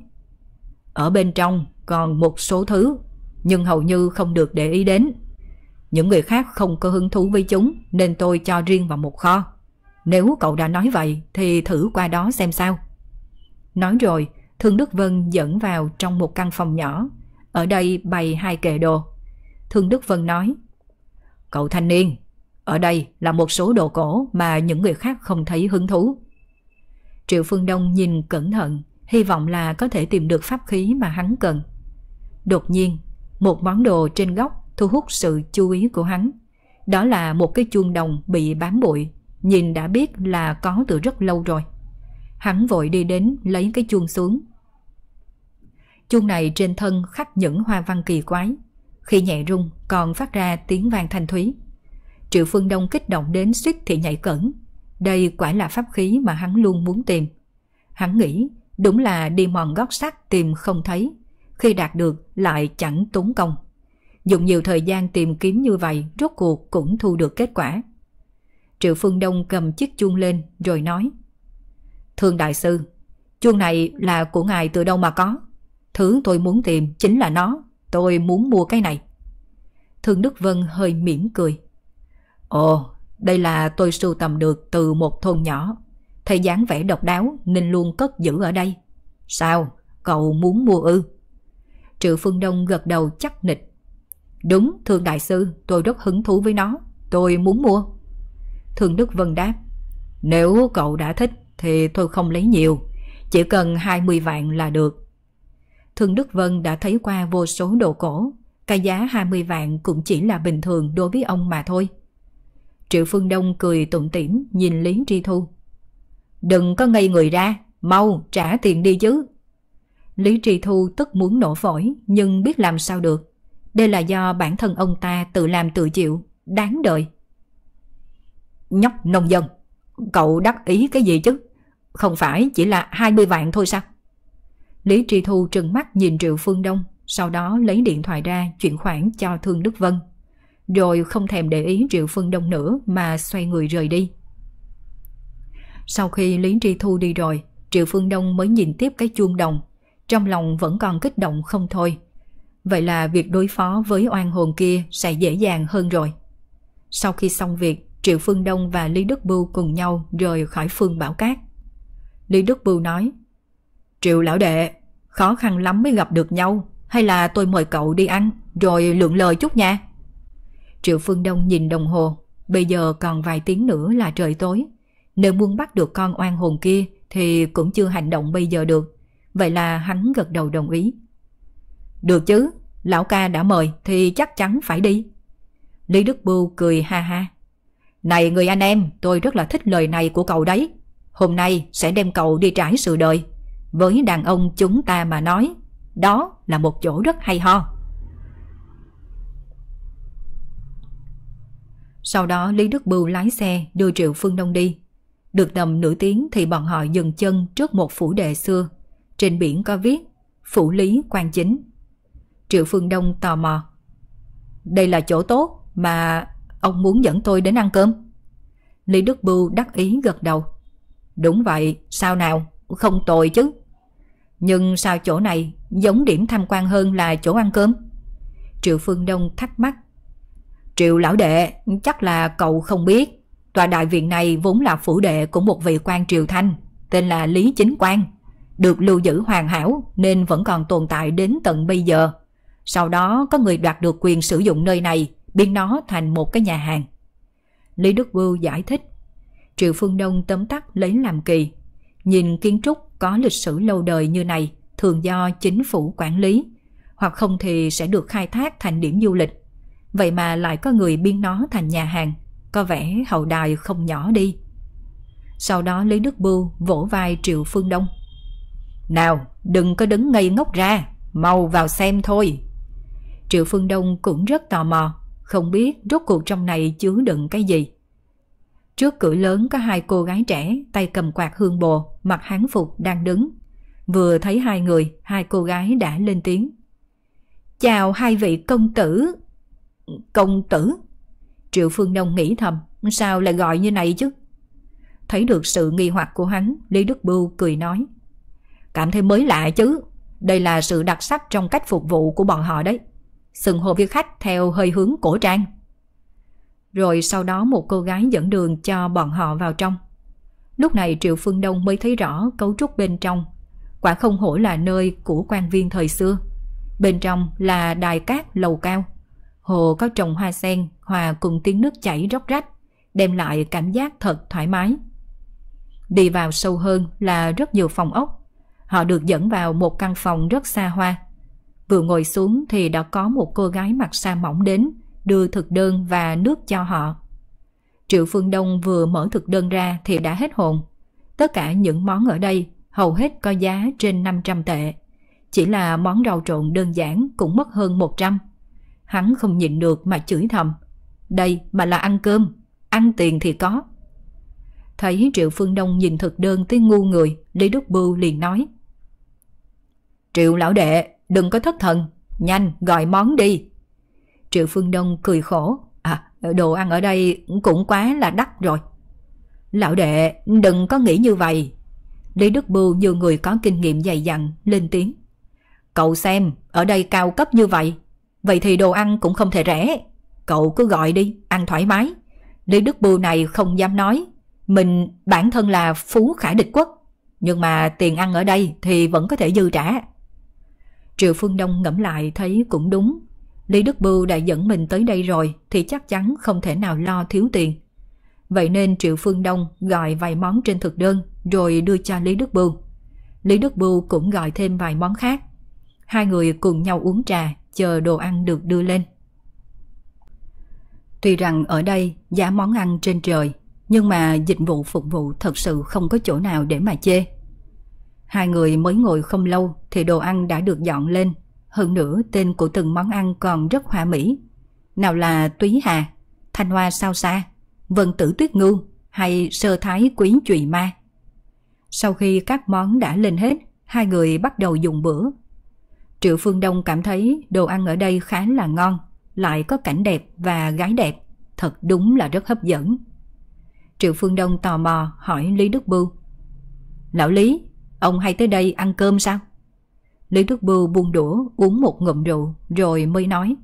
Speaker 1: ở bên trong còn một số thứ, nhưng hầu như không được để ý đến. Những người khác không có hứng thú với chúng nên tôi cho riêng vào một kho. Nếu cậu đã nói vậy thì thử qua đó xem sao. Nói rồi, Thương Đức Vân dẫn vào trong một căn phòng nhỏ. Ở đây bày hai kệ đồ. Thương Đức Vân nói, Cậu thanh niên, ở đây là một số đồ cổ mà những người khác không thấy hứng thú. Triệu Phương Đông nhìn cẩn thận, hy vọng là có thể tìm được pháp khí mà hắn cần. Đột nhiên, một món đồ trên góc thu hút sự chú ý của hắn. Đó là một cái chuông đồng bị bám bụi, nhìn đã biết là có từ rất lâu rồi. Hắn vội đi đến lấy cái chuông xuống, Chuông này trên thân khắc những hoa văn kỳ quái. Khi nhẹ rung còn phát ra tiếng vang thanh thúy. Triệu Phương Đông kích động đến suýt thì nhảy cẩn. Đây quả là pháp khí mà hắn luôn muốn tìm. Hắn nghĩ đúng là đi mòn gót sắt tìm không thấy. Khi đạt được lại chẳng tốn công. Dùng nhiều thời gian tìm kiếm như vậy rốt cuộc cũng thu được kết quả. Triệu Phương Đông cầm chiếc chuông lên rồi nói Thương Đại Sư, chuông này là của ngài từ đâu mà có? Thứ tôi muốn tìm chính là nó. Tôi muốn mua cái này. Thương Đức Vân hơi mỉm cười. Ồ, đây là tôi sưu tầm được từ một thôn nhỏ. Thấy dáng vẻ độc đáo nên luôn cất giữ ở đây. Sao, cậu muốn mua ư? Triệu Phương Đông gật đầu chắc nịch. Đúng, thương đại sư, tôi rất hứng thú với nó. Tôi muốn mua. thương Đức Vân đáp. Nếu cậu đã thích thì tôi không lấy nhiều. Chỉ cần 20 vạn là được. Thương Đức Vân đã thấy qua vô số đồ cổ, cái giá 20 vạn cũng chỉ là bình thường đối với ông mà thôi. Triệu Phương Đông cười tủm tỉm nhìn Lý Tri Thu. Đừng có ngây người ra, mau trả tiền đi chứ. Lý Tri Thu tức muốn nổ phổi nhưng biết làm sao được. Đây là do bản thân ông ta tự làm tự chịu, đáng đợi. Nhóc nông dân, cậu đắc ý cái gì chứ? Không phải chỉ là 20 vạn thôi sao? Lý Tri Thu trừng mắt nhìn Triệu Phương Đông, sau đó lấy điện thoại ra chuyển khoản cho Thương Đức Vân. Rồi không thèm để ý Triệu Phương Đông nữa mà xoay người rời đi. Sau khi Lý Tri Thu đi rồi, Triệu Phương Đông mới nhìn tiếp cái chuông đồng. Trong lòng vẫn còn kích động không thôi. Vậy là việc đối phó với oan hồn kia sẽ dễ dàng hơn rồi. Sau khi xong việc, Triệu Phương Đông và Lý Đức Bưu cùng nhau rời khỏi phương Bảo Cát. Lý Đức Bưu nói, Triệu lão đệ, khó khăn lắm mới gặp được nhau, hay là tôi mời cậu đi ăn, rồi lượng lời chút nha. Triệu Phương Đông nhìn đồng hồ, bây giờ còn vài tiếng nữa là trời tối. Nếu muốn bắt được con oan hồn kia thì cũng chưa hành động bây giờ được. Vậy là hắn gật đầu đồng ý. Được chứ, lão ca đã mời thì chắc chắn phải đi. Lý Đức Bưu cười ha ha. Này người anh em, tôi rất là thích lời này của cậu đấy. Hôm nay sẽ đem cậu đi trải sự đời, với đàn ông chúng ta mà nói, đó là một chỗ rất hay ho. Sau đó Lý Đức Bưu lái xe đưa Triệu Phương Đông đi. Được tầm nửa tiếng thì bọn họ dừng chân trước một phủ đệ xưa. Trên biển có viết Phủ Lý Quan Chính. Triệu Phương Đông tò mò. Đây là chỗ tốt mà ông muốn dẫn tôi đến ăn cơm. Lý Đức Bưu đắc ý gật đầu. Đúng vậy, sao nào? không tồi chứ. Nhưng sao chỗ này giống điểm tham quan hơn là chỗ ăn cơm? Triệu Phương Đông thắc mắc. Triệu lão đệ, chắc là cậu không biết. Tòa đại viện này vốn là phủ đệ của một vị quan triều thanh, tên là Lý Chính Quang. Được lưu giữ hoàn hảo nên vẫn còn tồn tại đến tận bây giờ. Sau đó có người đoạt được quyền sử dụng nơi này, biến nó thành một cái nhà hàng. Lý Đức Vưu giải thích. Triệu Phương Đông tấm tắt lấy làm kỳ. Nhìn kiến trúc có lịch sử lâu đời như này thường do chính phủ quản lý, hoặc không thì sẽ được khai thác thành điểm du lịch. Vậy mà lại có người biến nó thành nhà hàng, có vẻ hậu đài không nhỏ đi. Sau đó Lý Đức Bưu vỗ vai Triệu Phương Đông. Nào, đừng có đứng ngây ngốc ra, mau vào xem thôi. Triệu Phương Đông cũng rất tò mò, không biết rốt cuộc trong này chứa đựng cái gì. Trước cửa lớn có hai cô gái trẻ, tay cầm quạt hương bồ, mặc hán phục đang đứng. Vừa thấy hai người, hai cô gái đã lên tiếng. Chào hai vị công tử. Công tử? Triệu Phương Đông nghĩ thầm, sao lại gọi như này chứ? Thấy được sự nghi hoặc của hắn, Lý Đức Bưu cười nói. Cảm thấy mới lạ chứ, đây là sự đặc sắc trong cách phục vụ của bọn họ đấy. Sừng hồ với khách theo hơi hướng cổ trang. Rồi sau đó một cô gái dẫn đường cho bọn họ vào trong. Lúc này Triệu Phương Đông mới thấy rõ cấu trúc bên trong. Quả không hổ là nơi của quan viên thời xưa. Bên trong là đài cát lầu cao. Hồ có trồng hoa sen hòa cùng tiếng nước chảy róc rách, đem lại cảm giác thật thoải mái. Đi vào sâu hơn là rất nhiều phòng ốc. Họ được dẫn vào một căn phòng rất xa hoa. Vừa ngồi xuống thì đã có một cô gái mặc sa mỏng đến, đưa thực đơn và nước cho họ. Triệu Phương Đông vừa mở thực đơn ra thì đã hết hồn. Tất cả những món ở đây hầu hết có giá trên 500 tệ. Chỉ là món rau trộn đơn giản cũng mất hơn 100. Hắn không nhịn được mà chửi thầm. Đây mà là ăn cơm, ăn tiền thì có. Thấy Triệu Phương Đông nhìn thực đơn tới ngu người, Lý Đức Bưu liền nói. Triệu lão đệ, đừng có thất thần, nhanh gọi món đi. Triệu Phương Đông cười khổ. À, đồ ăn ở đây cũng quá là đắt rồi. Lão đệ, đừng có nghĩ như vậy. Lý Đức Bưu như người có kinh nghiệm dày dặn, lên tiếng. Cậu xem, ở đây cao cấp như vậy. Vậy thì đồ ăn cũng không thể rẻ. Cậu cứ gọi đi, ăn thoải mái. Lý Đức Bưu này không dám nói. Mình bản thân là phú khải địch quốc. Nhưng mà tiền ăn ở đây thì vẫn có thể dư trả. Triệu Phương Đông ngẫm lại thấy cũng đúng. Lý Đức Bưu đã dẫn mình tới đây rồi thì chắc chắn không thể nào lo thiếu tiền. Vậy nên Triệu Phương Đông gọi vài món trên thực đơn rồi đưa cho Lý Đức Bưu. Lý Đức Bưu cũng gọi thêm vài món khác. Hai người cùng nhau uống trà, chờ đồ ăn được đưa lên. Tuy rằng ở đây giá món ăn trên trời, nhưng mà dịch vụ phục vụ thật sự không có chỗ nào để mà chê. Hai người mới ngồi không lâu thì đồ ăn đã được dọn lên hơn nữa tên của từng món ăn còn rất hoa mỹ. Nào là túy hà, thanh hoa sao xa, vân tử tuyết ngưu hay sơ thái quý trụy ma. Sau khi các món đã lên hết, hai người bắt đầu dùng bữa. Triệu Phương Đông cảm thấy đồ ăn ở đây khá là ngon, lại có cảnh đẹp và gái đẹp, thật đúng là rất hấp dẫn. Triệu Phương Đông tò mò hỏi Lý Đức Bưu. Lão Lý, ông hay tới đây ăn cơm sao? Lý Đức Bưu buông đũa uống một ngụm rượu rồi mới nói.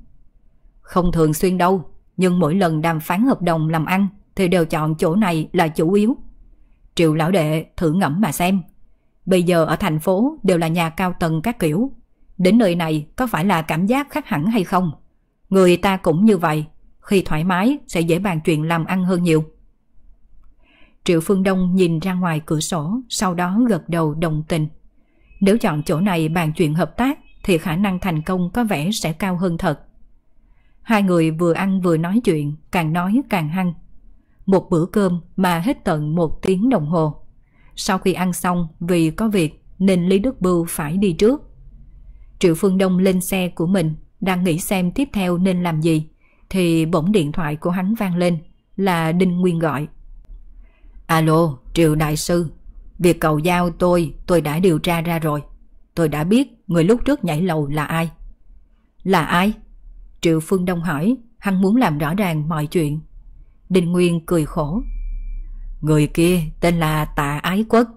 Speaker 1: Không thường xuyên đâu, nhưng mỗi lần đàm phán hợp đồng làm ăn thì đều chọn chỗ này là chủ yếu. Triệu lão đệ thử ngẫm mà xem. Bây giờ ở thành phố đều là nhà cao tầng các kiểu. Đến nơi này có phải là cảm giác khác hẳn hay không? Người ta cũng như vậy, khi thoải mái sẽ dễ bàn chuyện làm ăn hơn nhiều. Triệu Phương Đông nhìn ra ngoài cửa sổ, sau đó gật đầu đồng tình. Nếu chọn chỗ này bàn chuyện hợp tác thì khả năng thành công có vẻ sẽ cao hơn thật. Hai người vừa ăn vừa nói chuyện, càng nói càng hăng. Một bữa cơm mà hết tận một tiếng đồng hồ. Sau khi ăn xong vì có việc nên Lý Đức Bưu phải đi trước. Triệu Phương Đông lên xe của mình, đang nghĩ xem tiếp theo nên làm gì, thì bỗng điện thoại của hắn vang lên, là Đinh Nguyên gọi. Alo, Triệu Đại Sư, Việc cầu giao tôi, tôi đã điều tra ra rồi. Tôi đã biết người lúc trước nhảy lầu là ai. Là ai? Triệu Phương Đông hỏi, hắn muốn làm rõ ràng mọi chuyện. Đình Nguyên cười khổ. Người kia tên là Tạ Ái Quốc,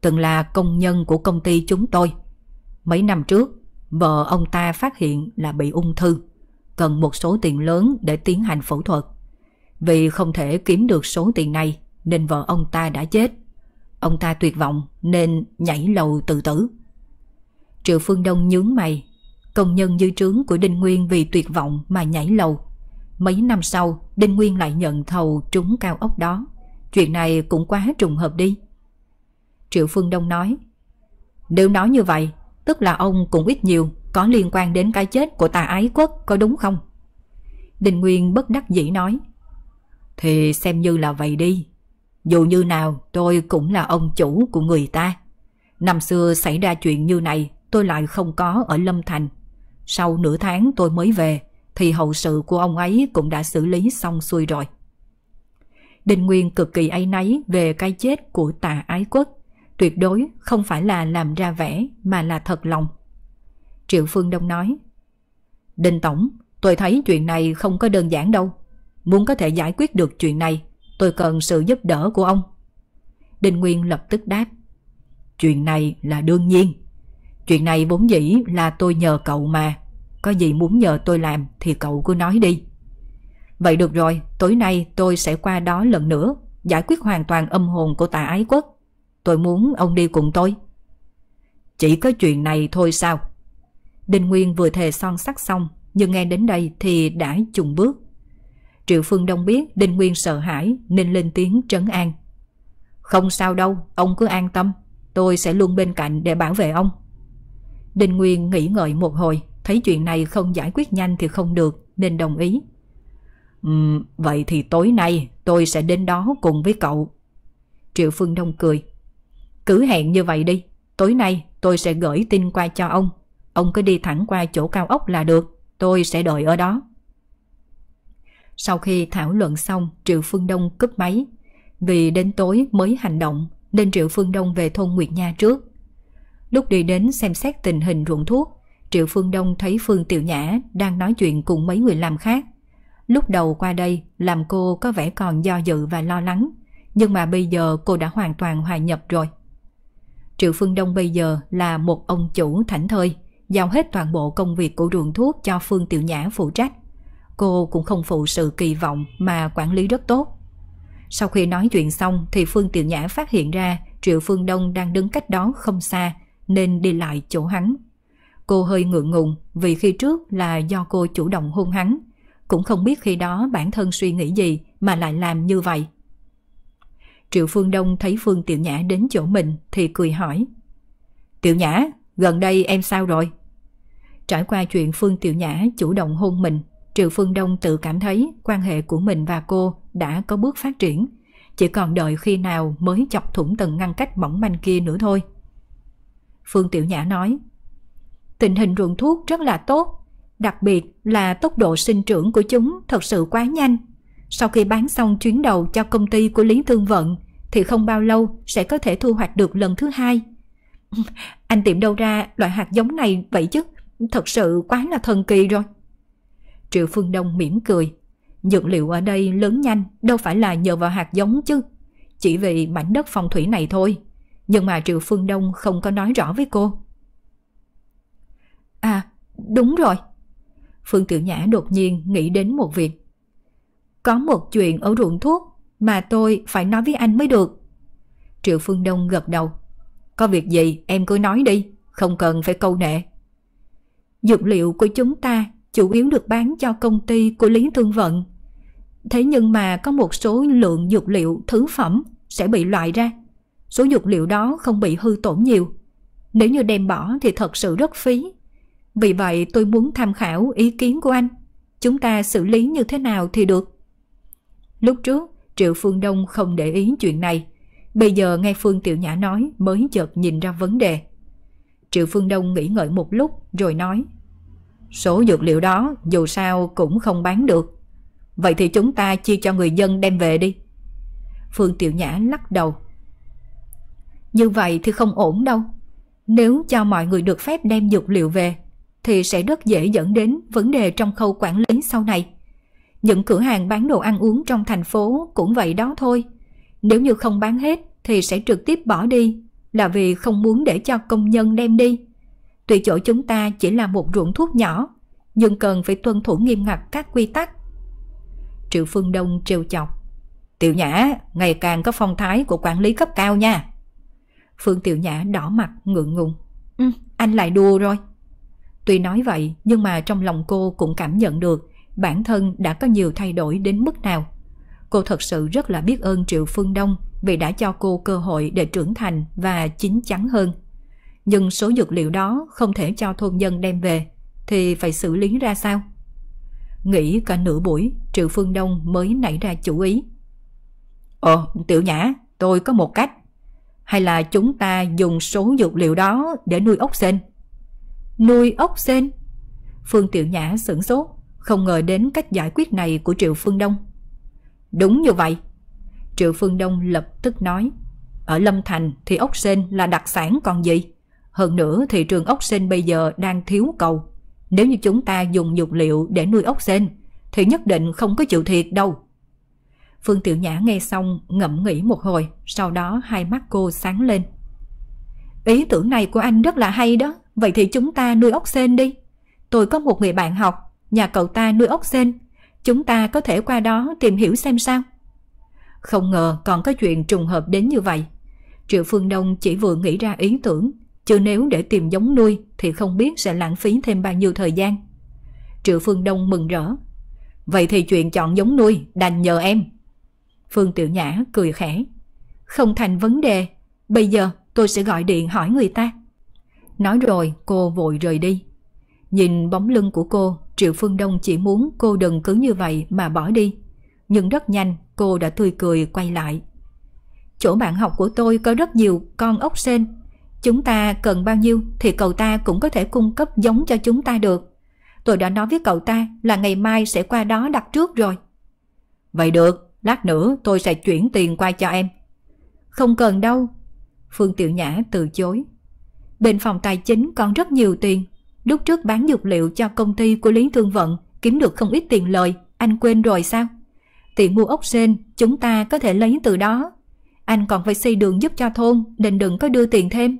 Speaker 1: từng là công nhân của công ty chúng tôi. Mấy năm trước, vợ ông ta phát hiện là bị ung thư, cần một số tiền lớn để tiến hành phẫu thuật. Vì không thể kiếm được số tiền này nên vợ ông ta đã chết Ông ta tuyệt vọng nên nhảy lầu tự tử. Triệu Phương Đông nhướng mày, công nhân dư trướng của Đinh Nguyên vì tuyệt vọng mà nhảy lầu. Mấy năm sau, Đinh Nguyên lại nhận thầu trúng cao ốc đó. Chuyện này cũng quá trùng hợp đi. Triệu Phương Đông nói, nếu nói như vậy, tức là ông cũng ít nhiều có liên quan đến cái chết của tà ái quốc có đúng không? Đinh Nguyên bất đắc dĩ nói, thì xem như là vậy đi. Dù như nào tôi cũng là ông chủ của người ta. Năm xưa xảy ra chuyện như này tôi lại không có ở Lâm Thành. Sau nửa tháng tôi mới về thì hậu sự của ông ấy cũng đã xử lý xong xuôi rồi. Đinh Nguyên cực kỳ ấy nấy về cái chết của tà ái quốc. Tuyệt đối không phải là làm ra vẻ mà là thật lòng. Triệu Phương Đông nói Đinh Tổng, tôi thấy chuyện này không có đơn giản đâu. Muốn có thể giải quyết được chuyện này Tôi cần sự giúp đỡ của ông Đinh Nguyên lập tức đáp Chuyện này là đương nhiên Chuyện này vốn dĩ là tôi nhờ cậu mà Có gì muốn nhờ tôi làm Thì cậu cứ nói đi Vậy được rồi Tối nay tôi sẽ qua đó lần nữa Giải quyết hoàn toàn âm hồn của tà ái quốc Tôi muốn ông đi cùng tôi Chỉ có chuyện này thôi sao Đinh Nguyên vừa thề son sắt xong Nhưng nghe đến đây thì đã trùng bước Triệu Phương Đông biết Đinh Nguyên sợ hãi nên lên tiếng trấn an. Không sao đâu, ông cứ an tâm, tôi sẽ luôn bên cạnh để bảo vệ ông. Đinh Nguyên nghĩ ngợi một hồi, thấy chuyện này không giải quyết nhanh thì không được nên đồng ý. Um, vậy thì tối nay tôi sẽ đến đó cùng với cậu. Triệu Phương Đông cười. Cứ hẹn như vậy đi, tối nay tôi sẽ gửi tin qua cho ông. Ông cứ đi thẳng qua chỗ cao ốc là được, tôi sẽ đợi ở đó. Sau khi thảo luận xong, Triệu Phương Đông cướp máy. Vì đến tối mới hành động, nên Triệu Phương Đông về thôn Nguyệt Nha trước. Lúc đi đến xem xét tình hình ruộng thuốc, Triệu Phương Đông thấy Phương Tiểu Nhã đang nói chuyện cùng mấy người làm khác. Lúc đầu qua đây, làm cô có vẻ còn do dự và lo lắng, nhưng mà bây giờ cô đã hoàn toàn hòa nhập rồi. Triệu Phương Đông bây giờ là một ông chủ thảnh thơi, giao hết toàn bộ công việc của ruộng thuốc cho Phương Tiểu Nhã phụ trách cô cũng không phụ sự kỳ vọng mà quản lý rất tốt. Sau khi nói chuyện xong thì Phương Tiểu Nhã phát hiện ra Triệu Phương Đông đang đứng cách đó không xa nên đi lại chỗ hắn. Cô hơi ngượng ngùng vì khi trước là do cô chủ động hôn hắn, cũng không biết khi đó bản thân suy nghĩ gì mà lại làm như vậy. Triệu Phương Đông thấy Phương Tiểu Nhã đến chỗ mình thì cười hỏi. Tiểu Nhã, gần đây em sao rồi? Trải qua chuyện Phương Tiểu Nhã chủ động hôn mình, Triệu Phương Đông tự cảm thấy quan hệ của mình và cô đã có bước phát triển, chỉ còn đợi khi nào mới chọc thủng tầng ngăn cách mỏng manh kia nữa thôi. Phương Tiểu Nhã nói, tình hình ruộng thuốc rất là tốt, đặc biệt là tốc độ sinh trưởng của chúng thật sự quá nhanh. Sau khi bán xong chuyến đầu cho công ty của Lý Thương Vận thì không bao lâu sẽ có thể thu hoạch được lần thứ hai. Anh tìm đâu ra loại hạt giống này vậy chứ? Thật sự quá là thần kỳ rồi. Triệu Phương Đông mỉm cười. Dược liệu ở đây lớn nhanh, đâu phải là nhờ vào hạt giống chứ. Chỉ vì mảnh đất phong thủy này thôi. Nhưng mà Triệu Phương Đông không có nói rõ với cô. À, đúng rồi. Phương Tiểu Nhã đột nhiên nghĩ đến một việc. Có một chuyện ở ruộng thuốc mà tôi phải nói với anh mới được. Triệu Phương Đông gật đầu. Có việc gì em cứ nói đi, không cần phải câu nệ. Dược liệu của chúng ta chủ yếu được bán cho công ty của Lý Thương Vận. Thế nhưng mà có một số lượng dược liệu thứ phẩm sẽ bị loại ra. Số dược liệu đó không bị hư tổn nhiều. Nếu như đem bỏ thì thật sự rất phí. Vì vậy tôi muốn tham khảo ý kiến của anh. Chúng ta xử lý như thế nào thì được. Lúc trước, Triệu Phương Đông không để ý chuyện này. Bây giờ nghe Phương Tiểu Nhã nói mới chợt nhìn ra vấn đề. Triệu Phương Đông nghĩ ngợi một lúc rồi nói – Số dược liệu đó dù sao cũng không bán được. Vậy thì chúng ta chia cho người dân đem về đi. Phương Tiểu Nhã lắc đầu. Như vậy thì không ổn đâu. Nếu cho mọi người được phép đem dược liệu về, thì sẽ rất dễ dẫn đến vấn đề trong khâu quản lý sau này. Những cửa hàng bán đồ ăn uống trong thành phố cũng vậy đó thôi. Nếu như không bán hết thì sẽ trực tiếp bỏ đi là vì không muốn để cho công nhân đem đi. Tuy chỗ chúng ta chỉ là một ruộng thuốc nhỏ, nhưng cần phải tuân thủ nghiêm ngặt các quy tắc. Triệu Phương Đông trêu chọc. Tiểu Nhã, ngày càng có phong thái của quản lý cấp cao nha. Phương Tiểu Nhã đỏ mặt ngượng ngùng. Ừ, anh lại đùa rồi. Tuy nói vậy, nhưng mà trong lòng cô cũng cảm nhận được bản thân đã có nhiều thay đổi đến mức nào. Cô thật sự rất là biết ơn Triệu Phương Đông vì đã cho cô cơ hội để trưởng thành và chín chắn hơn nhưng số dược liệu đó không thể cho thôn dân đem về, thì phải xử lý ra sao? Nghĩ cả nửa buổi, Triệu Phương Đông mới nảy ra chủ ý. Ồ, Tiểu Nhã, tôi có một cách. Hay là chúng ta dùng số dược liệu đó để nuôi ốc sên? Nuôi ốc sên? Phương Tiểu Nhã sửng sốt, không ngờ đến cách giải quyết này của Triệu Phương Đông. Đúng như vậy. Triệu Phương Đông lập tức nói, ở Lâm Thành thì ốc sên là đặc sản còn gì? Hơn nữa thị trường ốc sên bây giờ đang thiếu cầu. Nếu như chúng ta dùng dục liệu để nuôi ốc sên, thì nhất định không có chịu thiệt đâu. Phương Tiểu Nhã nghe xong ngẫm nghĩ một hồi, sau đó hai mắt cô sáng lên. Ý tưởng này của anh rất là hay đó, vậy thì chúng ta nuôi ốc sên đi. Tôi có một người bạn học, nhà cậu ta nuôi ốc sên, chúng ta có thể qua đó tìm hiểu xem sao. Không ngờ còn có chuyện trùng hợp đến như vậy. Triệu Phương Đông chỉ vừa nghĩ ra ý tưởng chứ nếu để tìm giống nuôi thì không biết sẽ lãng phí thêm bao nhiêu thời gian. Triệu Phương Đông mừng rỡ. Vậy thì chuyện chọn giống nuôi đành nhờ em. Phương Tiểu Nhã cười khẽ. Không thành vấn đề, bây giờ tôi sẽ gọi điện hỏi người ta. Nói rồi cô vội rời đi. Nhìn bóng lưng của cô, Triệu Phương Đông chỉ muốn cô đừng cứ như vậy mà bỏ đi. Nhưng rất nhanh cô đã tươi cười quay lại. Chỗ bạn học của tôi có rất nhiều con ốc sên Chúng ta cần bao nhiêu thì cậu ta cũng có thể cung cấp giống cho chúng ta được. Tôi đã nói với cậu ta là ngày mai sẽ qua đó đặt trước rồi. Vậy được, lát nữa tôi sẽ chuyển tiền qua cho em. Không cần đâu. Phương Tiểu Nhã từ chối. Bên phòng tài chính còn rất nhiều tiền. Lúc trước bán dược liệu cho công ty của Lý Thương Vận kiếm được không ít tiền lời, anh quên rồi sao? Tiền mua ốc sên, chúng ta có thể lấy từ đó. Anh còn phải xây đường giúp cho thôn, nên đừng có đưa tiền thêm.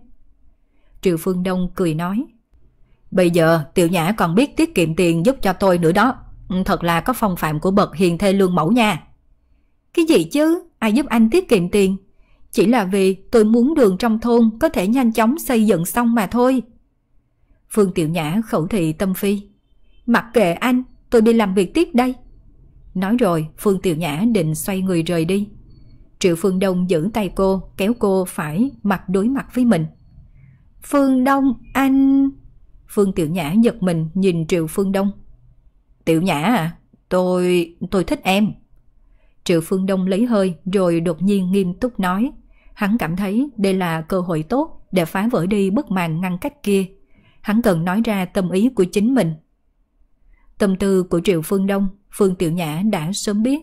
Speaker 1: Triệu Phương Đông cười nói. Bây giờ tiểu nhã còn biết tiết kiệm tiền giúp cho tôi nữa đó. Ừ, thật là có phong phạm của bậc hiền thê lương mẫu nha. Cái gì chứ? Ai giúp anh tiết kiệm tiền? Chỉ là vì tôi muốn đường trong thôn có thể nhanh chóng xây dựng xong mà thôi. Phương Tiểu Nhã khẩu thị tâm phi. Mặc kệ anh, tôi đi làm việc tiếp đây. Nói rồi, Phương Tiểu Nhã định xoay người rời đi. Triệu Phương Đông giữ tay cô, kéo cô phải mặt đối mặt với mình. Phương Đông, anh... Phương Tiểu Nhã giật mình nhìn Triệu Phương Đông. Tiểu Nhã à, tôi... tôi thích em. Triệu Phương Đông lấy hơi rồi đột nhiên nghiêm túc nói. Hắn cảm thấy đây là cơ hội tốt để phá vỡ đi bức màn ngăn cách kia. Hắn cần nói ra tâm ý của chính mình. Tâm tư của Triệu Phương Đông, Phương Tiểu Nhã đã sớm biết.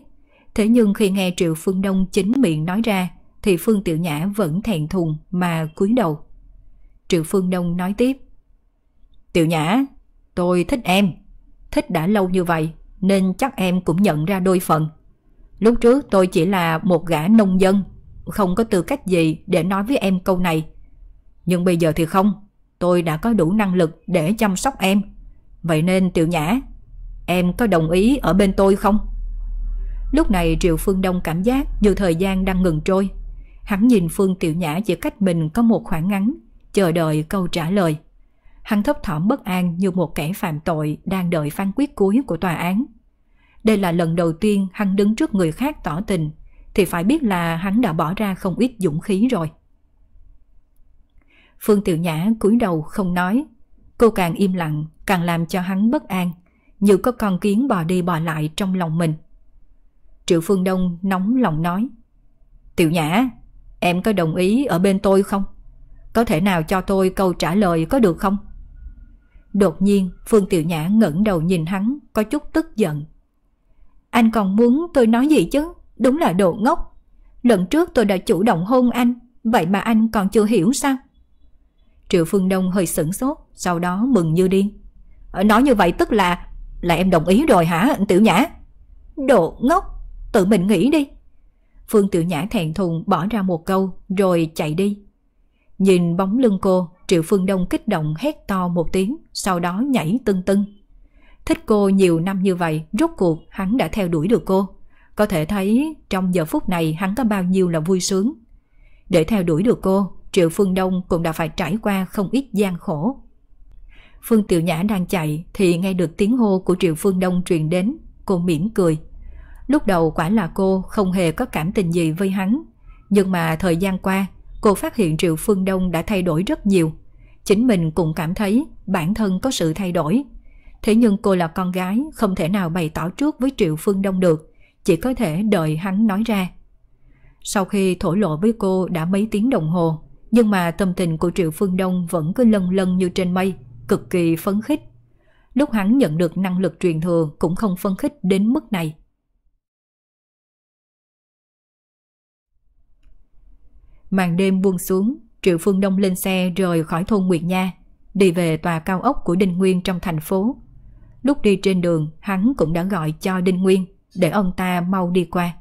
Speaker 1: Thế nhưng khi nghe Triệu Phương Đông chính miệng nói ra, thì Phương Tiểu Nhã vẫn thẹn thùng mà cúi đầu. Triệu Phương Đông nói tiếp. Tiểu Nhã, tôi thích em. Thích đã lâu như vậy nên chắc em cũng nhận ra đôi phần. Lúc trước tôi chỉ là một gã nông dân, không có tư cách gì để nói với em câu này. Nhưng bây giờ thì không, tôi đã có đủ năng lực để chăm sóc em. Vậy nên Tiểu Nhã, em có đồng ý ở bên tôi không? Lúc này Triệu Phương Đông cảm giác như thời gian đang ngừng trôi. Hắn nhìn Phương Tiểu Nhã chỉ cách mình có một khoảng ngắn chờ đợi câu trả lời. Hắn thấp thỏm bất an như một kẻ phạm tội đang đợi phán quyết cuối của tòa án. Đây là lần đầu tiên hắn đứng trước người khác tỏ tình, thì phải biết là hắn đã bỏ ra không ít dũng khí rồi. Phương Tiểu Nhã cúi đầu không nói, cô càng im lặng càng làm cho hắn bất an, như có con kiến bò đi bò lại trong lòng mình. Triệu Phương Đông nóng lòng nói, Tiểu Nhã, em có đồng ý ở bên tôi không? Có thể nào cho tôi câu trả lời có được không? Đột nhiên, Phương Tiểu Nhã ngẩng đầu nhìn hắn, có chút tức giận. Anh còn muốn tôi nói gì chứ? Đúng là đồ ngốc. Lần trước tôi đã chủ động hôn anh, vậy mà anh còn chưa hiểu sao? Triệu Phương Đông hơi sửng sốt, sau đó mừng như điên. Ờ, nói như vậy tức là, là em đồng ý rồi hả, Tiểu Nhã? Đồ ngốc, tự mình nghĩ đi. Phương Tiểu Nhã thẹn thùng bỏ ra một câu rồi chạy đi. Nhìn bóng lưng cô, Triệu Phương Đông kích động hét to một tiếng, sau đó nhảy tưng tưng. Thích cô nhiều năm như vậy, rốt cuộc hắn đã theo đuổi được cô. Có thể thấy trong giờ phút này hắn có bao nhiêu là vui sướng. Để theo đuổi được cô, Triệu Phương Đông cũng đã phải trải qua không ít gian khổ. Phương Tiểu Nhã đang chạy thì nghe được tiếng hô của Triệu Phương Đông truyền đến, cô mỉm cười. Lúc đầu quả là cô không hề có cảm tình gì với hắn, nhưng mà thời gian qua cô phát hiện Triệu Phương Đông đã thay đổi rất nhiều. Chính mình cũng cảm thấy bản thân có sự thay đổi. Thế nhưng cô là con gái, không thể nào bày tỏ trước với Triệu Phương Đông được, chỉ có thể đợi hắn nói ra. Sau khi thổ lộ với cô đã mấy tiếng đồng hồ, nhưng mà tâm tình của Triệu Phương Đông vẫn cứ lân lân như trên mây, cực kỳ phấn khích. Lúc hắn nhận được năng lực truyền thừa cũng không phấn khích đến mức này. Màn đêm buông xuống, Triệu Phương Đông lên xe rời khỏi thôn Nguyệt Nha, đi về tòa cao ốc của Đinh Nguyên trong thành phố. Lúc đi trên đường, hắn cũng đã gọi cho Đinh Nguyên để ông ta mau đi qua.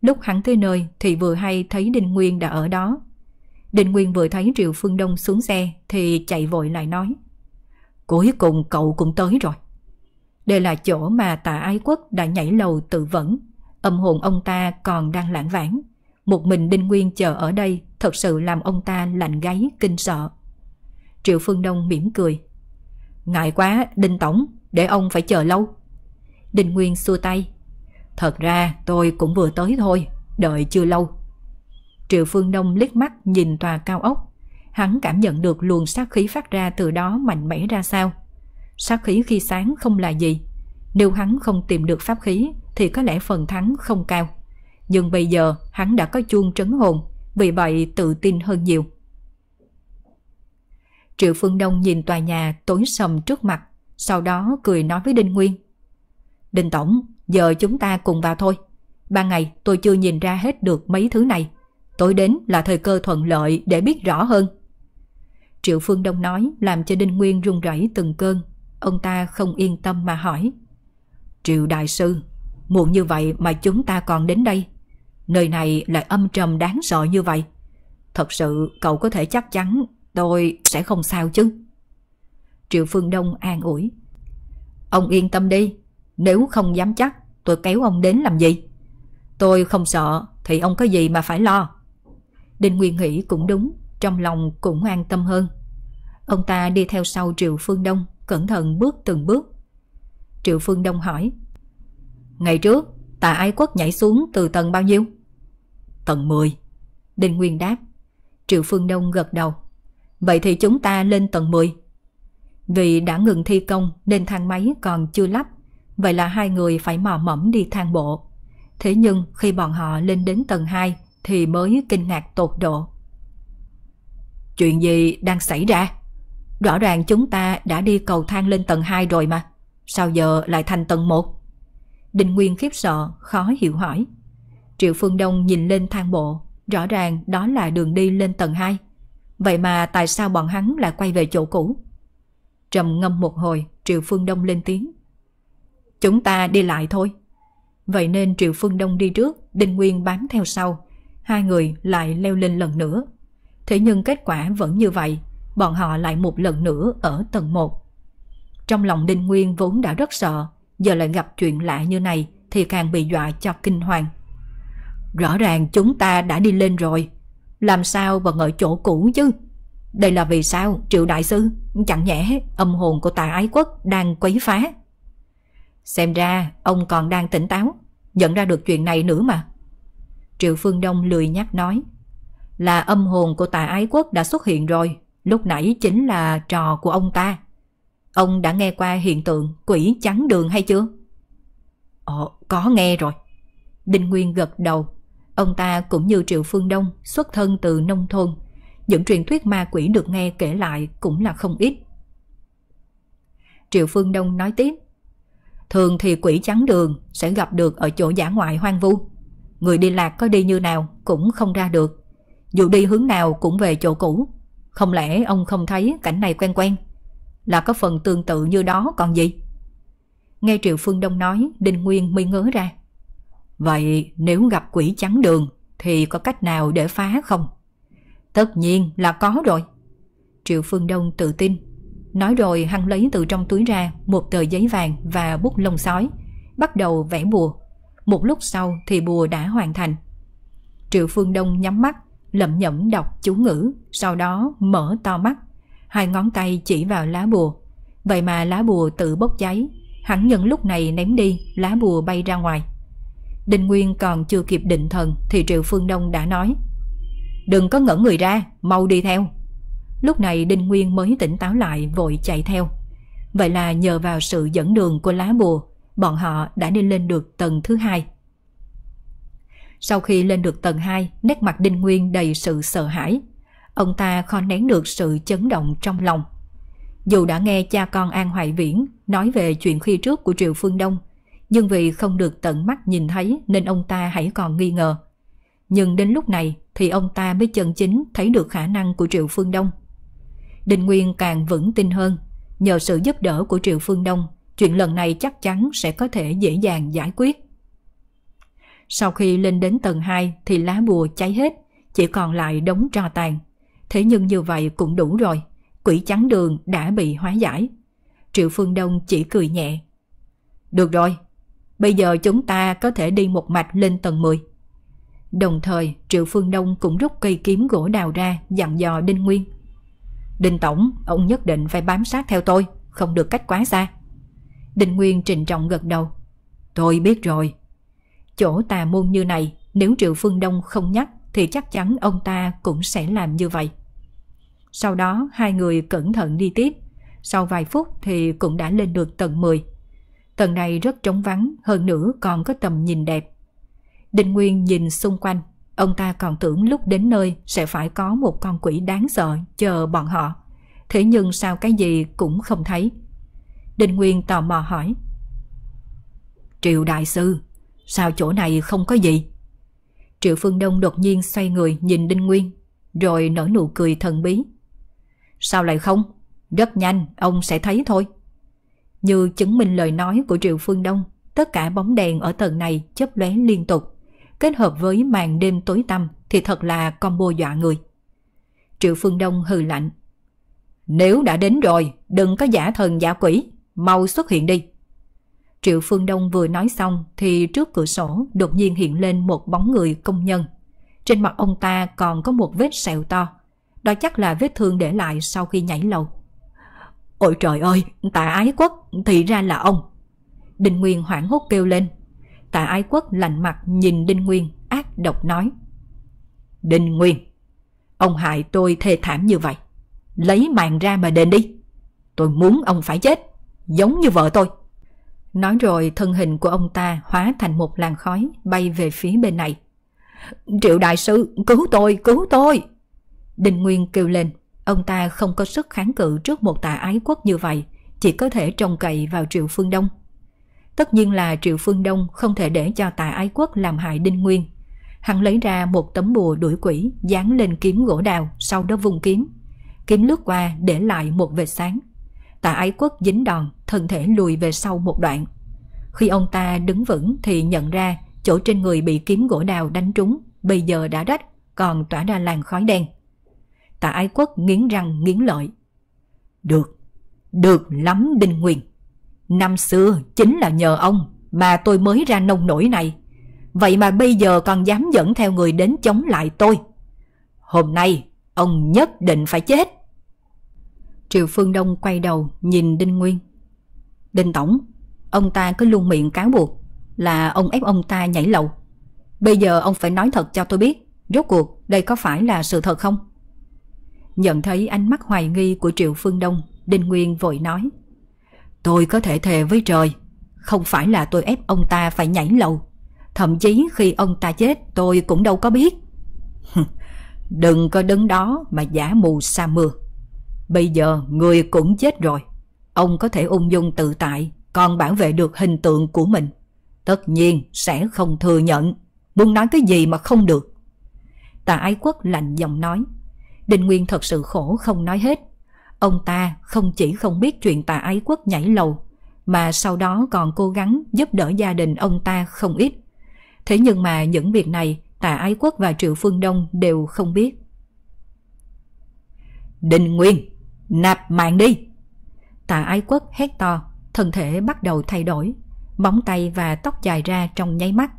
Speaker 1: Lúc hắn tới nơi thì vừa hay thấy Đinh Nguyên đã ở đó. Đinh Nguyên vừa thấy Triệu Phương Đông xuống xe thì chạy vội lại nói. Cuối cùng cậu cũng tới rồi. Đây là chỗ mà tạ ái quốc đã nhảy lầu tự vẫn. Âm hồn ông ta còn đang lãng vãng một mình Đinh Nguyên chờ ở đây thật sự làm ông ta lạnh gáy kinh sợ. Triệu Phương Đông mỉm cười. Ngại quá, Đinh Tổng, để ông phải chờ lâu. Đinh Nguyên xua tay. Thật ra tôi cũng vừa tới thôi, đợi chưa lâu. Triệu Phương Đông liếc mắt nhìn tòa cao ốc. Hắn cảm nhận được luồng sát khí phát ra từ đó mạnh mẽ ra sao. Sát khí khi sáng không là gì. Nếu hắn không tìm được pháp khí thì có lẽ phần thắng không cao nhưng bây giờ hắn đã có chuông trấn hồn, vì vậy tự tin hơn nhiều. Triệu Phương Đông nhìn tòa nhà tối sầm trước mặt, sau đó cười nói với Đinh Nguyên. Đinh Tổng, giờ chúng ta cùng vào thôi. Ban ngày tôi chưa nhìn ra hết được mấy thứ này. Tối đến là thời cơ thuận lợi để biết rõ hơn. Triệu Phương Đông nói làm cho Đinh Nguyên run rẩy từng cơn. Ông ta không yên tâm mà hỏi. Triệu Đại Sư, muộn như vậy mà chúng ta còn đến đây nơi này lại âm trầm đáng sợ như vậy. Thật sự cậu có thể chắc chắn tôi sẽ không sao chứ. Triệu Phương Đông an ủi. Ông yên tâm đi, nếu không dám chắc tôi kéo ông đến làm gì? Tôi không sợ thì ông có gì mà phải lo. Đinh Nguyên nghĩ cũng đúng, trong lòng cũng an tâm hơn. Ông ta đi theo sau Triệu Phương Đông, cẩn thận bước từng bước. Triệu Phương Đông hỏi Ngày trước, tà ái quốc nhảy xuống từ tầng bao nhiêu? Tầng 10 Đinh Nguyên đáp Triệu Phương Đông gật đầu Vậy thì chúng ta lên tầng 10 Vì đã ngừng thi công nên thang máy còn chưa lắp Vậy là hai người phải mò mẫm đi thang bộ Thế nhưng khi bọn họ lên đến tầng 2 Thì mới kinh ngạc tột độ Chuyện gì đang xảy ra? Rõ ràng chúng ta đã đi cầu thang lên tầng 2 rồi mà Sao giờ lại thành tầng 1? Đình Nguyên khiếp sợ, khó hiểu hỏi Triệu Phương Đông nhìn lên thang bộ, rõ ràng đó là đường đi lên tầng 2. Vậy mà tại sao bọn hắn lại quay về chỗ cũ? Trầm ngâm một hồi, Triệu Phương Đông lên tiếng. Chúng ta đi lại thôi. Vậy nên Triệu Phương Đông đi trước, Đinh Nguyên bám theo sau. Hai người lại leo lên lần nữa. Thế nhưng kết quả vẫn như vậy, bọn họ lại một lần nữa ở tầng 1. Trong lòng Đinh Nguyên vốn đã rất sợ, giờ lại gặp chuyện lạ như này thì càng bị dọa cho kinh hoàng. Rõ ràng chúng ta đã đi lên rồi Làm sao vẫn ở chỗ cũ chứ Đây là vì sao triệu đại sư Chẳng nhẽ âm hồn của tà ái quốc Đang quấy phá Xem ra ông còn đang tỉnh táo Nhận ra được chuyện này nữa mà Triệu Phương Đông lười nhắc nói Là âm hồn của tà ái quốc đã xuất hiện rồi Lúc nãy chính là trò của ông ta Ông đã nghe qua hiện tượng quỷ chắn đường hay chưa? Ồ, ờ, có nghe rồi Đinh Nguyên gật đầu Ông ta cũng như Triệu Phương Đông xuất thân từ nông thôn. Những truyền thuyết ma quỷ được nghe kể lại cũng là không ít. Triệu Phương Đông nói tiếp. Thường thì quỷ trắng đường sẽ gặp được ở chỗ giả ngoại hoang vu. Người đi lạc có đi như nào cũng không ra được. Dù đi hướng nào cũng về chỗ cũ. Không lẽ ông không thấy cảnh này quen quen? Là có phần tương tự như đó còn gì? Nghe Triệu Phương Đông nói, Đinh Nguyên mới ngớ ra. Vậy nếu gặp quỷ chắn đường thì có cách nào để phá không? Tất nhiên là có rồi. Triệu Phương Đông tự tin. Nói rồi hắn lấy từ trong túi ra một tờ giấy vàng và bút lông sói, bắt đầu vẽ bùa. Một lúc sau thì bùa đã hoàn thành. Triệu Phương Đông nhắm mắt, lẩm nhẩm đọc chú ngữ, sau đó mở to mắt. Hai ngón tay chỉ vào lá bùa. Vậy mà lá bùa tự bốc cháy, hắn nhân lúc này ném đi, lá bùa bay ra ngoài. Đinh Nguyên còn chưa kịp định thần thì Triệu Phương Đông đã nói Đừng có ngẩn người ra, mau đi theo. Lúc này Đinh Nguyên mới tỉnh táo lại vội chạy theo. Vậy là nhờ vào sự dẫn đường của lá bùa, bọn họ đã đi lên được tầng thứ hai. Sau khi lên được tầng 2, nét mặt Đinh Nguyên đầy sự sợ hãi. Ông ta khó nén được sự chấn động trong lòng. Dù đã nghe cha con An Hoài Viễn nói về chuyện khi trước của Triệu Phương Đông nhưng vì không được tận mắt nhìn thấy nên ông ta hãy còn nghi ngờ. Nhưng đến lúc này thì ông ta mới chân chính thấy được khả năng của Triệu Phương Đông. Đình Nguyên càng vững tin hơn, nhờ sự giúp đỡ của Triệu Phương Đông, chuyện lần này chắc chắn sẽ có thể dễ dàng giải quyết. Sau khi lên đến tầng 2 thì lá bùa cháy hết, chỉ còn lại đống tro tàn. Thế nhưng như vậy cũng đủ rồi, quỷ trắng đường đã bị hóa giải. Triệu Phương Đông chỉ cười nhẹ. Được rồi, Bây giờ chúng ta có thể đi một mạch lên tầng 10. Đồng thời, Triệu Phương Đông cũng rút cây kiếm gỗ đào ra, dặn dò Đinh Nguyên. Đinh Tổng, ông nhất định phải bám sát theo tôi, không được cách quá xa. Đinh Nguyên trình trọng gật đầu. Tôi biết rồi. Chỗ tà môn như này, nếu Triệu Phương Đông không nhắc thì chắc chắn ông ta cũng sẽ làm như vậy. Sau đó hai người cẩn thận đi tiếp. Sau vài phút thì cũng đã lên được tầng 10. Tầng này rất trống vắng, hơn nữa còn có tầm nhìn đẹp. đinh Nguyên nhìn xung quanh, ông ta còn tưởng lúc đến nơi sẽ phải có một con quỷ đáng sợ chờ bọn họ. Thế nhưng sao cái gì cũng không thấy. đinh Nguyên tò mò hỏi. Triệu Đại Sư, sao chỗ này không có gì? Triệu Phương Đông đột nhiên xoay người nhìn Đinh Nguyên, rồi nở nụ cười thần bí. Sao lại không? Rất nhanh, ông sẽ thấy thôi. Như chứng minh lời nói của Triệu Phương Đông, tất cả bóng đèn ở tầng này chớp lóe liên tục, kết hợp với màn đêm tối tăm thì thật là combo dọa người. Triệu Phương Đông hừ lạnh. Nếu đã đến rồi, đừng có giả thần giả quỷ, mau xuất hiện đi. Triệu Phương Đông vừa nói xong thì trước cửa sổ đột nhiên hiện lên một bóng người công nhân. Trên mặt ông ta còn có một vết sẹo to. Đó chắc là vết thương để lại sau khi nhảy lầu. Ôi trời ơi, tạ ái quốc, thì ra là ông. Đinh Nguyên hoảng hốt kêu lên. Tạ ái quốc lạnh mặt nhìn Đinh Nguyên, ác độc nói. Đinh Nguyên, ông hại tôi thê thảm như vậy. Lấy mạng ra mà đền đi. Tôi muốn ông phải chết, giống như vợ tôi. Nói rồi thân hình của ông ta hóa thành một làn khói bay về phía bên này. Triệu đại sư, cứu tôi, cứu tôi! Đinh Nguyên kêu lên. Ông ta không có sức kháng cự trước một tà ái quốc như vậy, chỉ có thể trông cậy vào Triệu Phương Đông. Tất nhiên là Triệu Phương Đông không thể để cho tà ái quốc làm hại Đinh Nguyên. Hắn lấy ra một tấm bùa đuổi quỷ dán lên kiếm gỗ đào, sau đó vùng kiếm. Kiếm lướt qua để lại một vệt sáng. Tà ái quốc dính đòn, thân thể lùi về sau một đoạn. Khi ông ta đứng vững thì nhận ra chỗ trên người bị kiếm gỗ đào đánh trúng, bây giờ đã rách, còn tỏa ra làn khói đen. Tạ Ái Quốc nghiến răng nghiến lợi. Được, được lắm Đinh Nguyên. Năm xưa chính là nhờ ông mà tôi mới ra nông nổi này. Vậy mà bây giờ còn dám dẫn theo người đến chống lại tôi. Hôm nay ông nhất định phải chết. Triệu Phương Đông quay đầu nhìn Đinh Nguyên. Đinh Tổng, ông ta cứ luôn miệng cáo buộc là ông ép ông ta nhảy lầu. Bây giờ ông phải nói thật cho tôi biết, rốt cuộc đây có phải là sự thật không? Nhận thấy ánh mắt hoài nghi của Triệu Phương Đông, Đinh Nguyên vội nói. Tôi có thể thề với trời, không phải là tôi ép ông ta phải nhảy lầu. Thậm chí khi ông ta chết tôi cũng đâu có biết. Đừng có đứng đó mà giả mù sa mưa. Bây giờ người cũng chết rồi. Ông có thể ung dung tự tại, còn bảo vệ được hình tượng của mình. Tất nhiên sẽ không thừa nhận, muốn nói cái gì mà không được. Tà Ái Quốc lạnh giọng nói. Đinh Nguyên thật sự khổ không nói hết. Ông ta không chỉ không biết chuyện tà ái quốc nhảy lầu, mà sau đó còn cố gắng giúp đỡ gia đình ông ta không ít. Thế nhưng mà những việc này tà ái quốc và Triệu Phương Đông đều không biết. Đinh Nguyên, nạp mạng đi! Tà ái quốc hét to, thân thể bắt đầu thay đổi, bóng tay và tóc dài ra trong nháy mắt.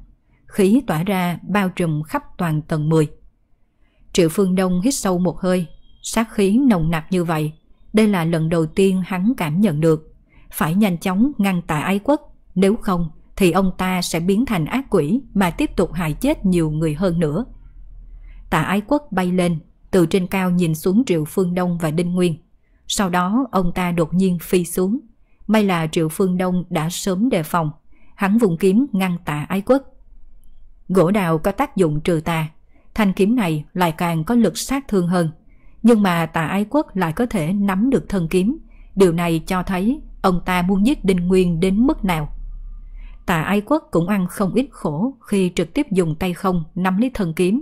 Speaker 1: Khí tỏa ra bao trùm khắp toàn tầng 10. Triệu Phương Đông hít sâu một hơi, sát khí nồng nặc như vậy. Đây là lần đầu tiên hắn cảm nhận được. Phải nhanh chóng ngăn tà ái quốc, nếu không thì ông ta sẽ biến thành ác quỷ mà tiếp tục hại chết nhiều người hơn nữa. tà ái quốc bay lên, từ trên cao nhìn xuống Triệu Phương Đông và Đinh Nguyên. Sau đó ông ta đột nhiên phi xuống. May là Triệu Phương Đông đã sớm đề phòng. Hắn vùng kiếm ngăn tà ái quốc. Gỗ đào có tác dụng trừ tà, thanh kiếm này lại càng có lực sát thương hơn. Nhưng mà tà ái quốc lại có thể nắm được thân kiếm. Điều này cho thấy ông ta muốn giết Đinh Nguyên đến mức nào. Tà ái quốc cũng ăn không ít khổ khi trực tiếp dùng tay không nắm lấy thân kiếm.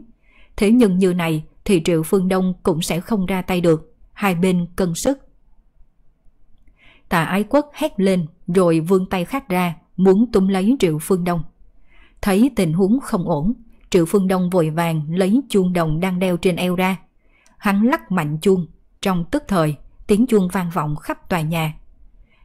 Speaker 1: Thế nhưng như này thì Triệu Phương Đông cũng sẽ không ra tay được. Hai bên cân sức. Tà ái quốc hét lên rồi vươn tay khác ra muốn túm lấy Triệu Phương Đông. Thấy tình huống không ổn, Triệu Phương Đông vội vàng lấy chuông đồng đang đeo trên eo ra. Hắn lắc mạnh chuông, trong tức thời, tiếng chuông vang vọng khắp tòa nhà.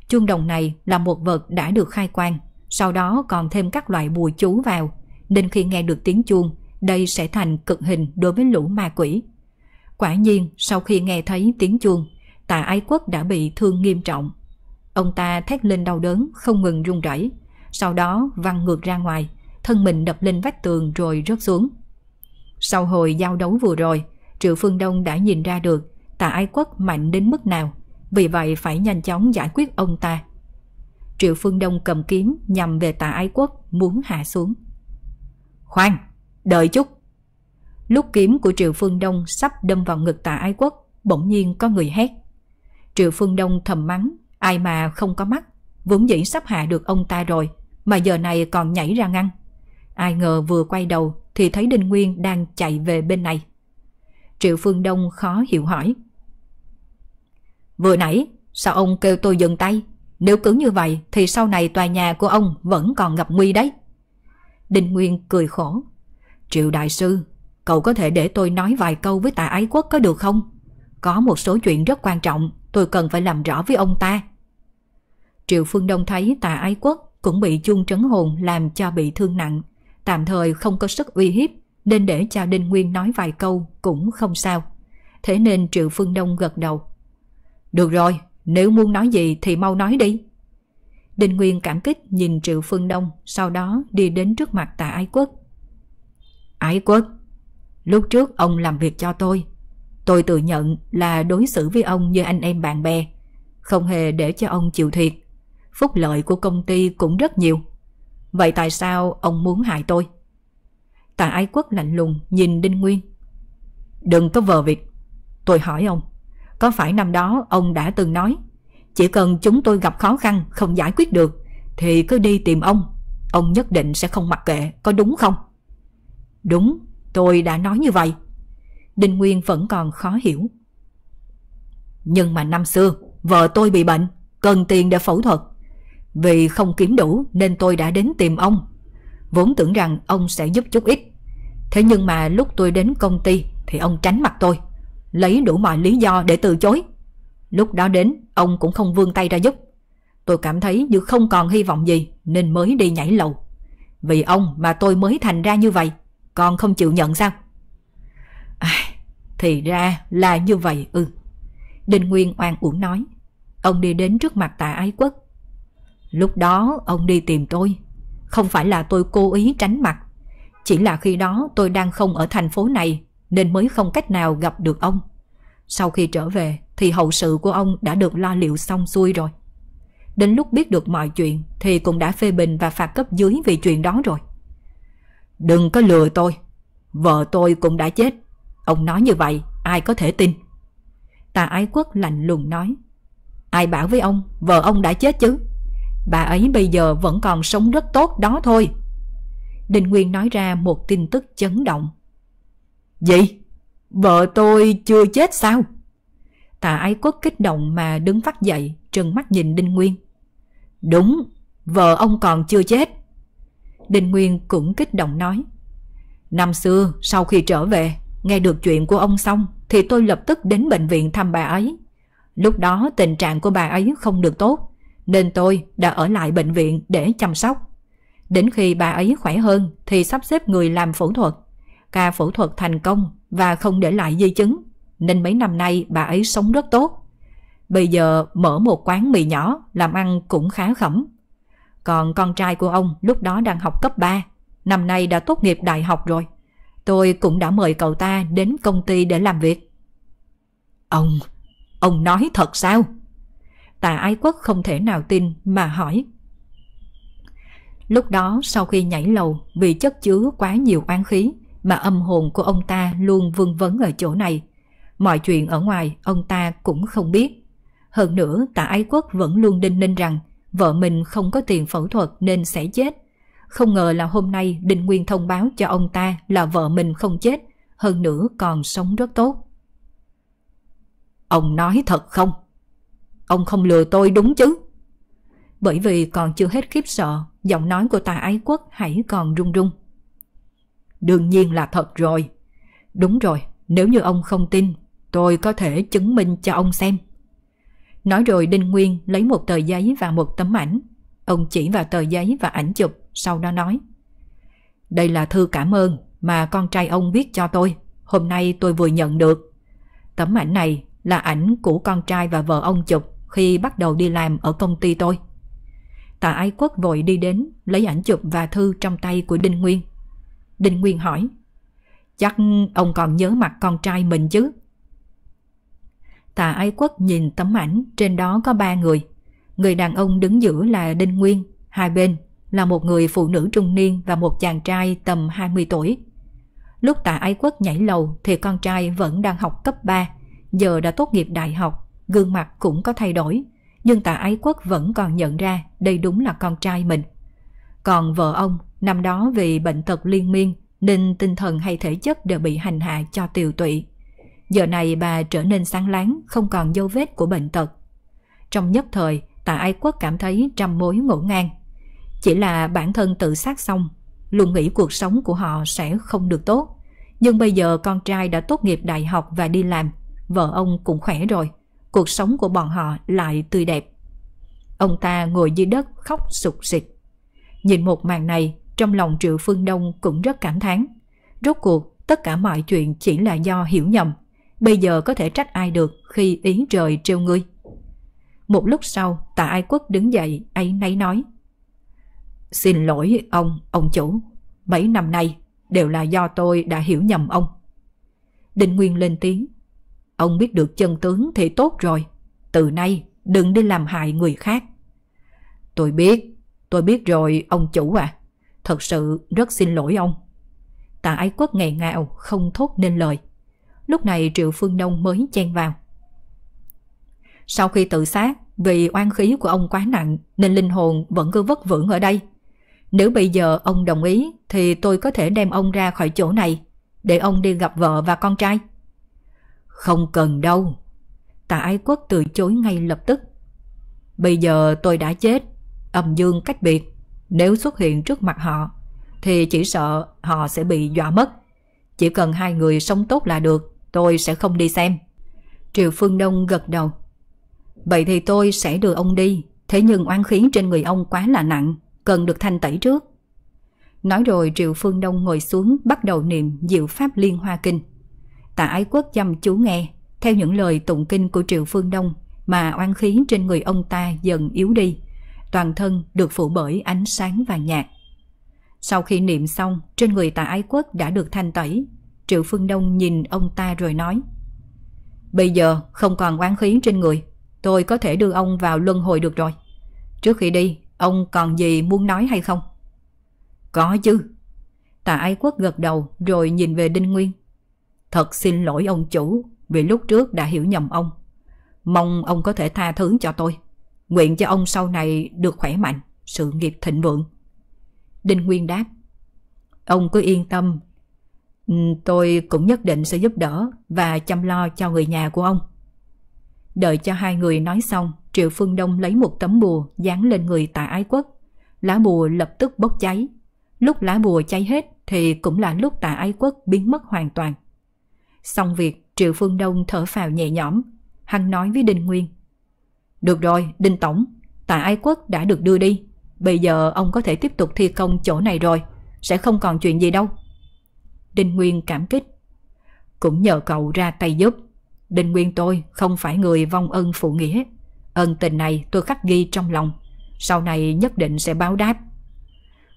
Speaker 1: Chuông đồng này là một vật đã được khai quang, sau đó còn thêm các loại bùa chú vào, nên khi nghe được tiếng chuông, đây sẽ thành cực hình đối với lũ ma quỷ. Quả nhiên, sau khi nghe thấy tiếng chuông, tạ ái quốc đã bị thương nghiêm trọng. Ông ta thét lên đau đớn, không ngừng run rẩy, sau đó văng ngược ra ngoài, thân mình đập lên vách tường rồi rớt xuống. Sau hồi giao đấu vừa rồi, Triệu Phương Đông đã nhìn ra được Tạ Ái Quốc mạnh đến mức nào, vì vậy phải nhanh chóng giải quyết ông ta. Triệu Phương Đông cầm kiếm nhằm về Tạ Ái Quốc muốn hạ xuống. Khoan, đợi chút. Lúc kiếm của Triệu Phương Đông sắp đâm vào ngực Tạ Ái Quốc, bỗng nhiên có người hét. Triệu Phương Đông thầm mắng, ai mà không có mắt, vốn dĩ sắp hạ được ông ta rồi, mà giờ này còn nhảy ra ngăn. Ai ngờ vừa quay đầu thì thấy Đinh Nguyên đang chạy về bên này. Triệu Phương Đông khó hiểu hỏi. Vừa nãy, sao ông kêu tôi dừng tay? Nếu cứ như vậy thì sau này tòa nhà của ông vẫn còn gặp nguy đấy. Đinh Nguyên cười khổ. Triệu Đại Sư, cậu có thể để tôi nói vài câu với tạ ái quốc có được không? Có một số chuyện rất quan trọng tôi cần phải làm rõ với ông ta. Triệu Phương Đông thấy tạ ái quốc cũng bị chung trấn hồn làm cho bị thương nặng tạm thời không có sức uy hiếp nên để cho Đinh Nguyên nói vài câu cũng không sao. Thế nên Triệu Phương Đông gật đầu. Được rồi, nếu muốn nói gì thì mau nói đi. Đinh Nguyên cảm kích nhìn Triệu Phương Đông, sau đó đi đến trước mặt tạ Ái Quốc. Ái Quốc, lúc trước ông làm việc cho tôi. Tôi tự nhận là đối xử với ông như anh em bạn bè, không hề để cho ông chịu thiệt. Phúc lợi của công ty cũng rất nhiều. Vậy tại sao ông muốn hại tôi? Tạ Ái Quốc lạnh lùng nhìn Đinh Nguyên. Đừng có vờ việc. Tôi hỏi ông, có phải năm đó ông đã từng nói chỉ cần chúng tôi gặp khó khăn không giải quyết được thì cứ đi tìm ông, ông nhất định sẽ không mặc kệ, có đúng không? Đúng, tôi đã nói như vậy. Đinh Nguyên vẫn còn khó hiểu. Nhưng mà năm xưa, vợ tôi bị bệnh, cần tiền để phẫu thuật. Vì không kiếm đủ nên tôi đã đến tìm ông. Vốn tưởng rằng ông sẽ giúp chút ít. Thế nhưng mà lúc tôi đến công ty thì ông tránh mặt tôi. Lấy đủ mọi lý do để từ chối. Lúc đó đến, ông cũng không vươn tay ra giúp. Tôi cảm thấy như không còn hy vọng gì nên mới đi nhảy lầu. Vì ông mà tôi mới thành ra như vậy, còn không chịu nhận sao? À, thì ra là như vậy ừ. đình Nguyên oan uổng nói. Ông đi đến trước mặt tạ ái quốc, Lúc đó ông đi tìm tôi Không phải là tôi cố ý tránh mặt Chỉ là khi đó tôi đang không ở thành phố này Nên mới không cách nào gặp được ông Sau khi trở về Thì hậu sự của ông đã được lo liệu xong xuôi rồi Đến lúc biết được mọi chuyện Thì cũng đã phê bình và phạt cấp dưới Vì chuyện đó rồi Đừng có lừa tôi Vợ tôi cũng đã chết Ông nói như vậy ai có thể tin Tà ái quốc lạnh lùng nói Ai bảo với ông vợ ông đã chết chứ bà ấy bây giờ vẫn còn sống rất tốt đó thôi. Đình Nguyên nói ra một tin tức chấn động. Gì? Vợ tôi chưa chết sao? Tạ Ái Quốc kích động mà đứng phát dậy, trừng mắt nhìn Đinh Nguyên. Đúng, vợ ông còn chưa chết. Đinh Nguyên cũng kích động nói. Năm xưa, sau khi trở về, nghe được chuyện của ông xong, thì tôi lập tức đến bệnh viện thăm bà ấy. Lúc đó tình trạng của bà ấy không được tốt, nên tôi đã ở lại bệnh viện để chăm sóc. Đến khi bà ấy khỏe hơn thì sắp xếp người làm phẫu thuật. Ca phẫu thuật thành công và không để lại di chứng, nên mấy năm nay bà ấy sống rất tốt. Bây giờ mở một quán mì nhỏ làm ăn cũng khá khẩm. Còn con trai của ông lúc đó đang học cấp 3, năm nay đã tốt nghiệp đại học rồi. Tôi cũng đã mời cậu ta đến công ty để làm việc. Ông, ông nói thật sao? Tạ ái quốc không thể nào tin mà hỏi. Lúc đó sau khi nhảy lầu vì chất chứa quá nhiều oán khí mà âm hồn của ông ta luôn vương vấn ở chỗ này. Mọi chuyện ở ngoài ông ta cũng không biết. Hơn nữa Tạ ái quốc vẫn luôn đinh ninh rằng vợ mình không có tiền phẫu thuật nên sẽ chết. Không ngờ là hôm nay Đinh Nguyên thông báo cho ông ta là vợ mình không chết, hơn nữa còn sống rất tốt. Ông nói thật không? Ông không lừa tôi đúng chứ? Bởi vì còn chưa hết khiếp sợ, giọng nói của tà ái quốc hãy còn run run. Đương nhiên là thật rồi. Đúng rồi, nếu như ông không tin, tôi có thể chứng minh cho ông xem. Nói rồi Đinh Nguyên lấy một tờ giấy và một tấm ảnh. Ông chỉ vào tờ giấy và ảnh chụp, sau đó nói. Đây là thư cảm ơn mà con trai ông viết cho tôi. Hôm nay tôi vừa nhận được. Tấm ảnh này là ảnh của con trai và vợ ông chụp khi bắt đầu đi làm ở công ty tôi. Tạ Ái Quốc vội đi đến, lấy ảnh chụp và thư trong tay của Đinh Nguyên. Đinh Nguyên hỏi, chắc ông còn nhớ mặt con trai mình chứ? Tạ Ái Quốc nhìn tấm ảnh, trên đó có ba người. Người đàn ông đứng giữa là Đinh Nguyên, hai bên là một người phụ nữ trung niên và một chàng trai tầm 20 tuổi. Lúc Tạ Ái Quốc nhảy lầu thì con trai vẫn đang học cấp 3, giờ đã tốt nghiệp đại học gương mặt cũng có thay đổi, nhưng tạ ái quốc vẫn còn nhận ra đây đúng là con trai mình. Còn vợ ông, năm đó vì bệnh tật liên miên nên tinh thần hay thể chất đều bị hành hạ cho tiều tụy. Giờ này bà trở nên sáng láng, không còn dấu vết của bệnh tật. Trong nhất thời, tạ ái quốc cảm thấy trăm mối ngổn ngang. Chỉ là bản thân tự sát xong, luôn nghĩ cuộc sống của họ sẽ không được tốt. Nhưng bây giờ con trai đã tốt nghiệp đại học và đi làm, vợ ông cũng khỏe rồi, cuộc sống của bọn họ lại tươi đẹp. Ông ta ngồi dưới đất khóc sụt sịt. Nhìn một màn này, trong lòng Triệu Phương Đông cũng rất cảm thán. Rốt cuộc, tất cả mọi chuyện chỉ là do hiểu nhầm. Bây giờ có thể trách ai được khi ý trời trêu ngươi. Một lúc sau, tạ Ai Quốc đứng dậy, ấy nấy nói. Xin lỗi ông, ông chủ. Mấy năm nay, đều là do tôi đã hiểu nhầm ông. Đinh Nguyên lên tiếng, Ông biết được chân tướng thì tốt rồi. Từ nay đừng đi làm hại người khác. Tôi biết, tôi biết rồi ông chủ à. Thật sự rất xin lỗi ông. Tạ Ái Quốc ngày ngạo không thốt nên lời. Lúc này Triệu Phương Đông mới chen vào. Sau khi tự sát, vì oan khí của ông quá nặng nên linh hồn vẫn cứ vất vưởng ở đây. Nếu bây giờ ông đồng ý thì tôi có thể đem ông ra khỏi chỗ này để ông đi gặp vợ và con trai. Không cần đâu. Tạ Ái Quốc từ chối ngay lập tức. Bây giờ tôi đã chết, âm dương cách biệt. Nếu xuất hiện trước mặt họ, thì chỉ sợ họ sẽ bị dọa mất. Chỉ cần hai người sống tốt là được, tôi sẽ không đi xem. Triệu Phương Đông gật đầu. Vậy thì tôi sẽ đưa ông đi, thế nhưng oan khí trên người ông quá là nặng, cần được thanh tẩy trước. Nói rồi Triệu Phương Đông ngồi xuống bắt đầu niệm diệu pháp liên hoa kinh. Tạ Ái Quốc chăm chú nghe, theo những lời tụng kinh của Triệu Phương Đông mà oan khí trên người ông ta dần yếu đi, toàn thân được phủ bởi ánh sáng vàng nhạt. Sau khi niệm xong, trên người Tạ Ái Quốc đã được thanh tẩy. Triệu Phương Đông nhìn ông ta rồi nói: "Bây giờ không còn oan khí trên người, tôi có thể đưa ông vào luân hồi được rồi. Trước khi đi, ông còn gì muốn nói hay không?" "Có chứ." Tạ Ái Quốc gật đầu rồi nhìn về Đinh Nguyên. Thật xin lỗi ông chủ vì lúc trước đã hiểu nhầm ông. Mong ông có thể tha thứ cho tôi. Nguyện cho ông sau này được khỏe mạnh, sự nghiệp thịnh vượng. Đinh Nguyên đáp. Ông cứ yên tâm. Ừ, tôi cũng nhất định sẽ giúp đỡ và chăm lo cho người nhà của ông. Đợi cho hai người nói xong, Triệu Phương Đông lấy một tấm bùa dán lên người tạ ái quốc. Lá bùa lập tức bốc cháy. Lúc lá bùa cháy hết thì cũng là lúc tạ ái quốc biến mất hoàn toàn. Xong việc, Triệu Phương Đông thở phào nhẹ nhõm. Hắn nói với Đinh Nguyên. Được rồi, Đinh Tổng, tạ Ái Quốc đã được đưa đi. Bây giờ ông có thể tiếp tục thi công chỗ này rồi, sẽ không còn chuyện gì đâu. Đinh Nguyên cảm kích. Cũng nhờ cậu ra tay giúp. Đinh Nguyên tôi không phải người vong ân phụ nghĩa. Ân tình này tôi khắc ghi trong lòng. Sau này nhất định sẽ báo đáp.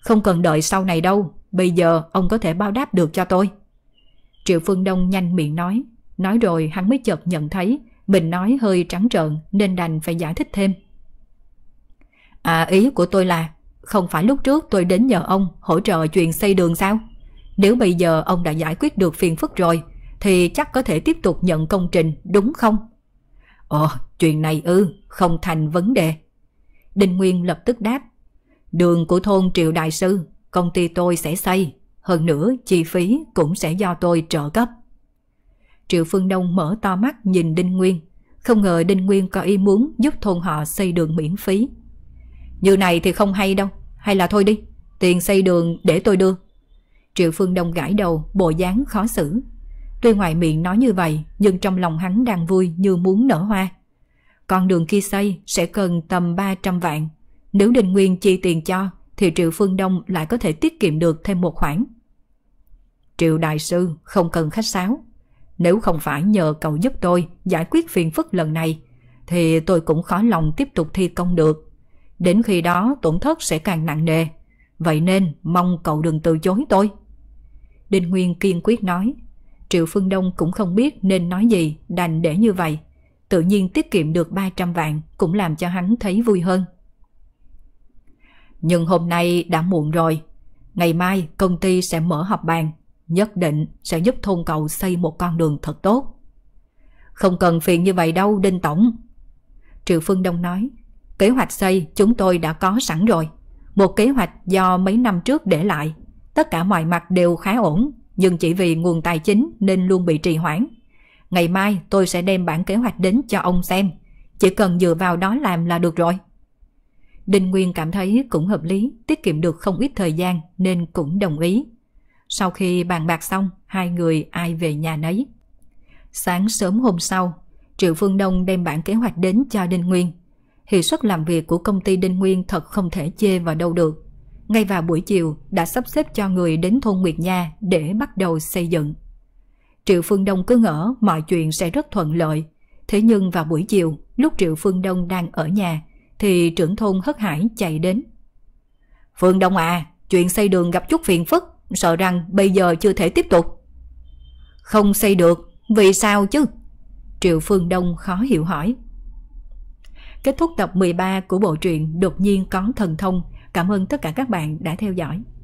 Speaker 1: Không cần đợi sau này đâu, bây giờ ông có thể báo đáp được cho tôi. Triệu Phương Đông nhanh miệng nói, nói rồi hắn mới chợt nhận thấy mình nói hơi trắng trợn nên đành phải giải thích thêm. À ý của tôi là, không phải lúc trước tôi đến nhờ ông hỗ trợ chuyện xây đường sao? Nếu bây giờ ông đã giải quyết được phiền phức rồi, thì chắc có thể tiếp tục nhận công trình đúng không? Ồ, chuyện này ư, không thành vấn đề. Đinh Nguyên lập tức đáp. Đường của thôn Triệu Đại Sư, công ty tôi sẽ xây, hơn nữa, chi phí cũng sẽ do tôi trợ cấp. Triệu Phương Đông mở to mắt nhìn Đinh Nguyên. Không ngờ Đinh Nguyên có ý muốn giúp thôn họ xây đường miễn phí. Như này thì không hay đâu, hay là thôi đi, tiền xây đường để tôi đưa. Triệu Phương Đông gãi đầu, bộ dáng khó xử. Tuy ngoài miệng nói như vậy, nhưng trong lòng hắn đang vui như muốn nở hoa. Con đường kia xây sẽ cần tầm 300 vạn. Nếu Đinh Nguyên chi tiền cho, thì Triệu Phương Đông lại có thể tiết kiệm được thêm một khoản. Triệu Đại Sư không cần khách sáo. Nếu không phải nhờ cậu giúp tôi giải quyết phiền phức lần này, thì tôi cũng khó lòng tiếp tục thi công được. Đến khi đó tổn thất sẽ càng nặng nề. Vậy nên mong cậu đừng từ chối tôi. Đinh Nguyên kiên quyết nói. Triệu Phương Đông cũng không biết nên nói gì, đành để như vậy. Tự nhiên tiết kiệm được 300 vạn cũng làm cho hắn thấy vui hơn. Nhưng hôm nay đã muộn rồi. Ngày mai công ty sẽ mở họp bàn nhất định sẽ giúp thôn cầu xây một con đường thật tốt. Không cần phiền như vậy đâu, Đinh Tổng. Triệu Phương Đông nói, kế hoạch xây chúng tôi đã có sẵn rồi. Một kế hoạch do mấy năm trước để lại. Tất cả mọi mặt đều khá ổn, nhưng chỉ vì nguồn tài chính nên luôn bị trì hoãn. Ngày mai tôi sẽ đem bản kế hoạch đến cho ông xem. Chỉ cần dựa vào đó làm là được rồi. Đinh Nguyên cảm thấy cũng hợp lý, tiết kiệm được không ít thời gian nên cũng đồng ý. Sau khi bàn bạc xong, hai người ai về nhà nấy. Sáng sớm hôm sau, Triệu Phương Đông đem bản kế hoạch đến cho Đinh Nguyên. Hiệu suất làm việc của công ty Đinh Nguyên thật không thể chê vào đâu được. Ngay vào buổi chiều đã sắp xếp cho người đến thôn Nguyệt Nha để bắt đầu xây dựng. Triệu Phương Đông cứ ngỡ mọi chuyện sẽ rất thuận lợi. Thế nhưng vào buổi chiều, lúc Triệu Phương Đông đang ở nhà, thì trưởng thôn Hất Hải chạy đến. Phương Đông à, chuyện xây đường gặp chút phiền phức, sợ rằng bây giờ chưa thể tiếp tục. Không xây được, vì sao chứ? Triệu Phương Đông khó hiểu hỏi. Kết thúc tập 13 của bộ truyện Đột nhiên có thần thông. Cảm ơn tất cả các bạn đã theo dõi.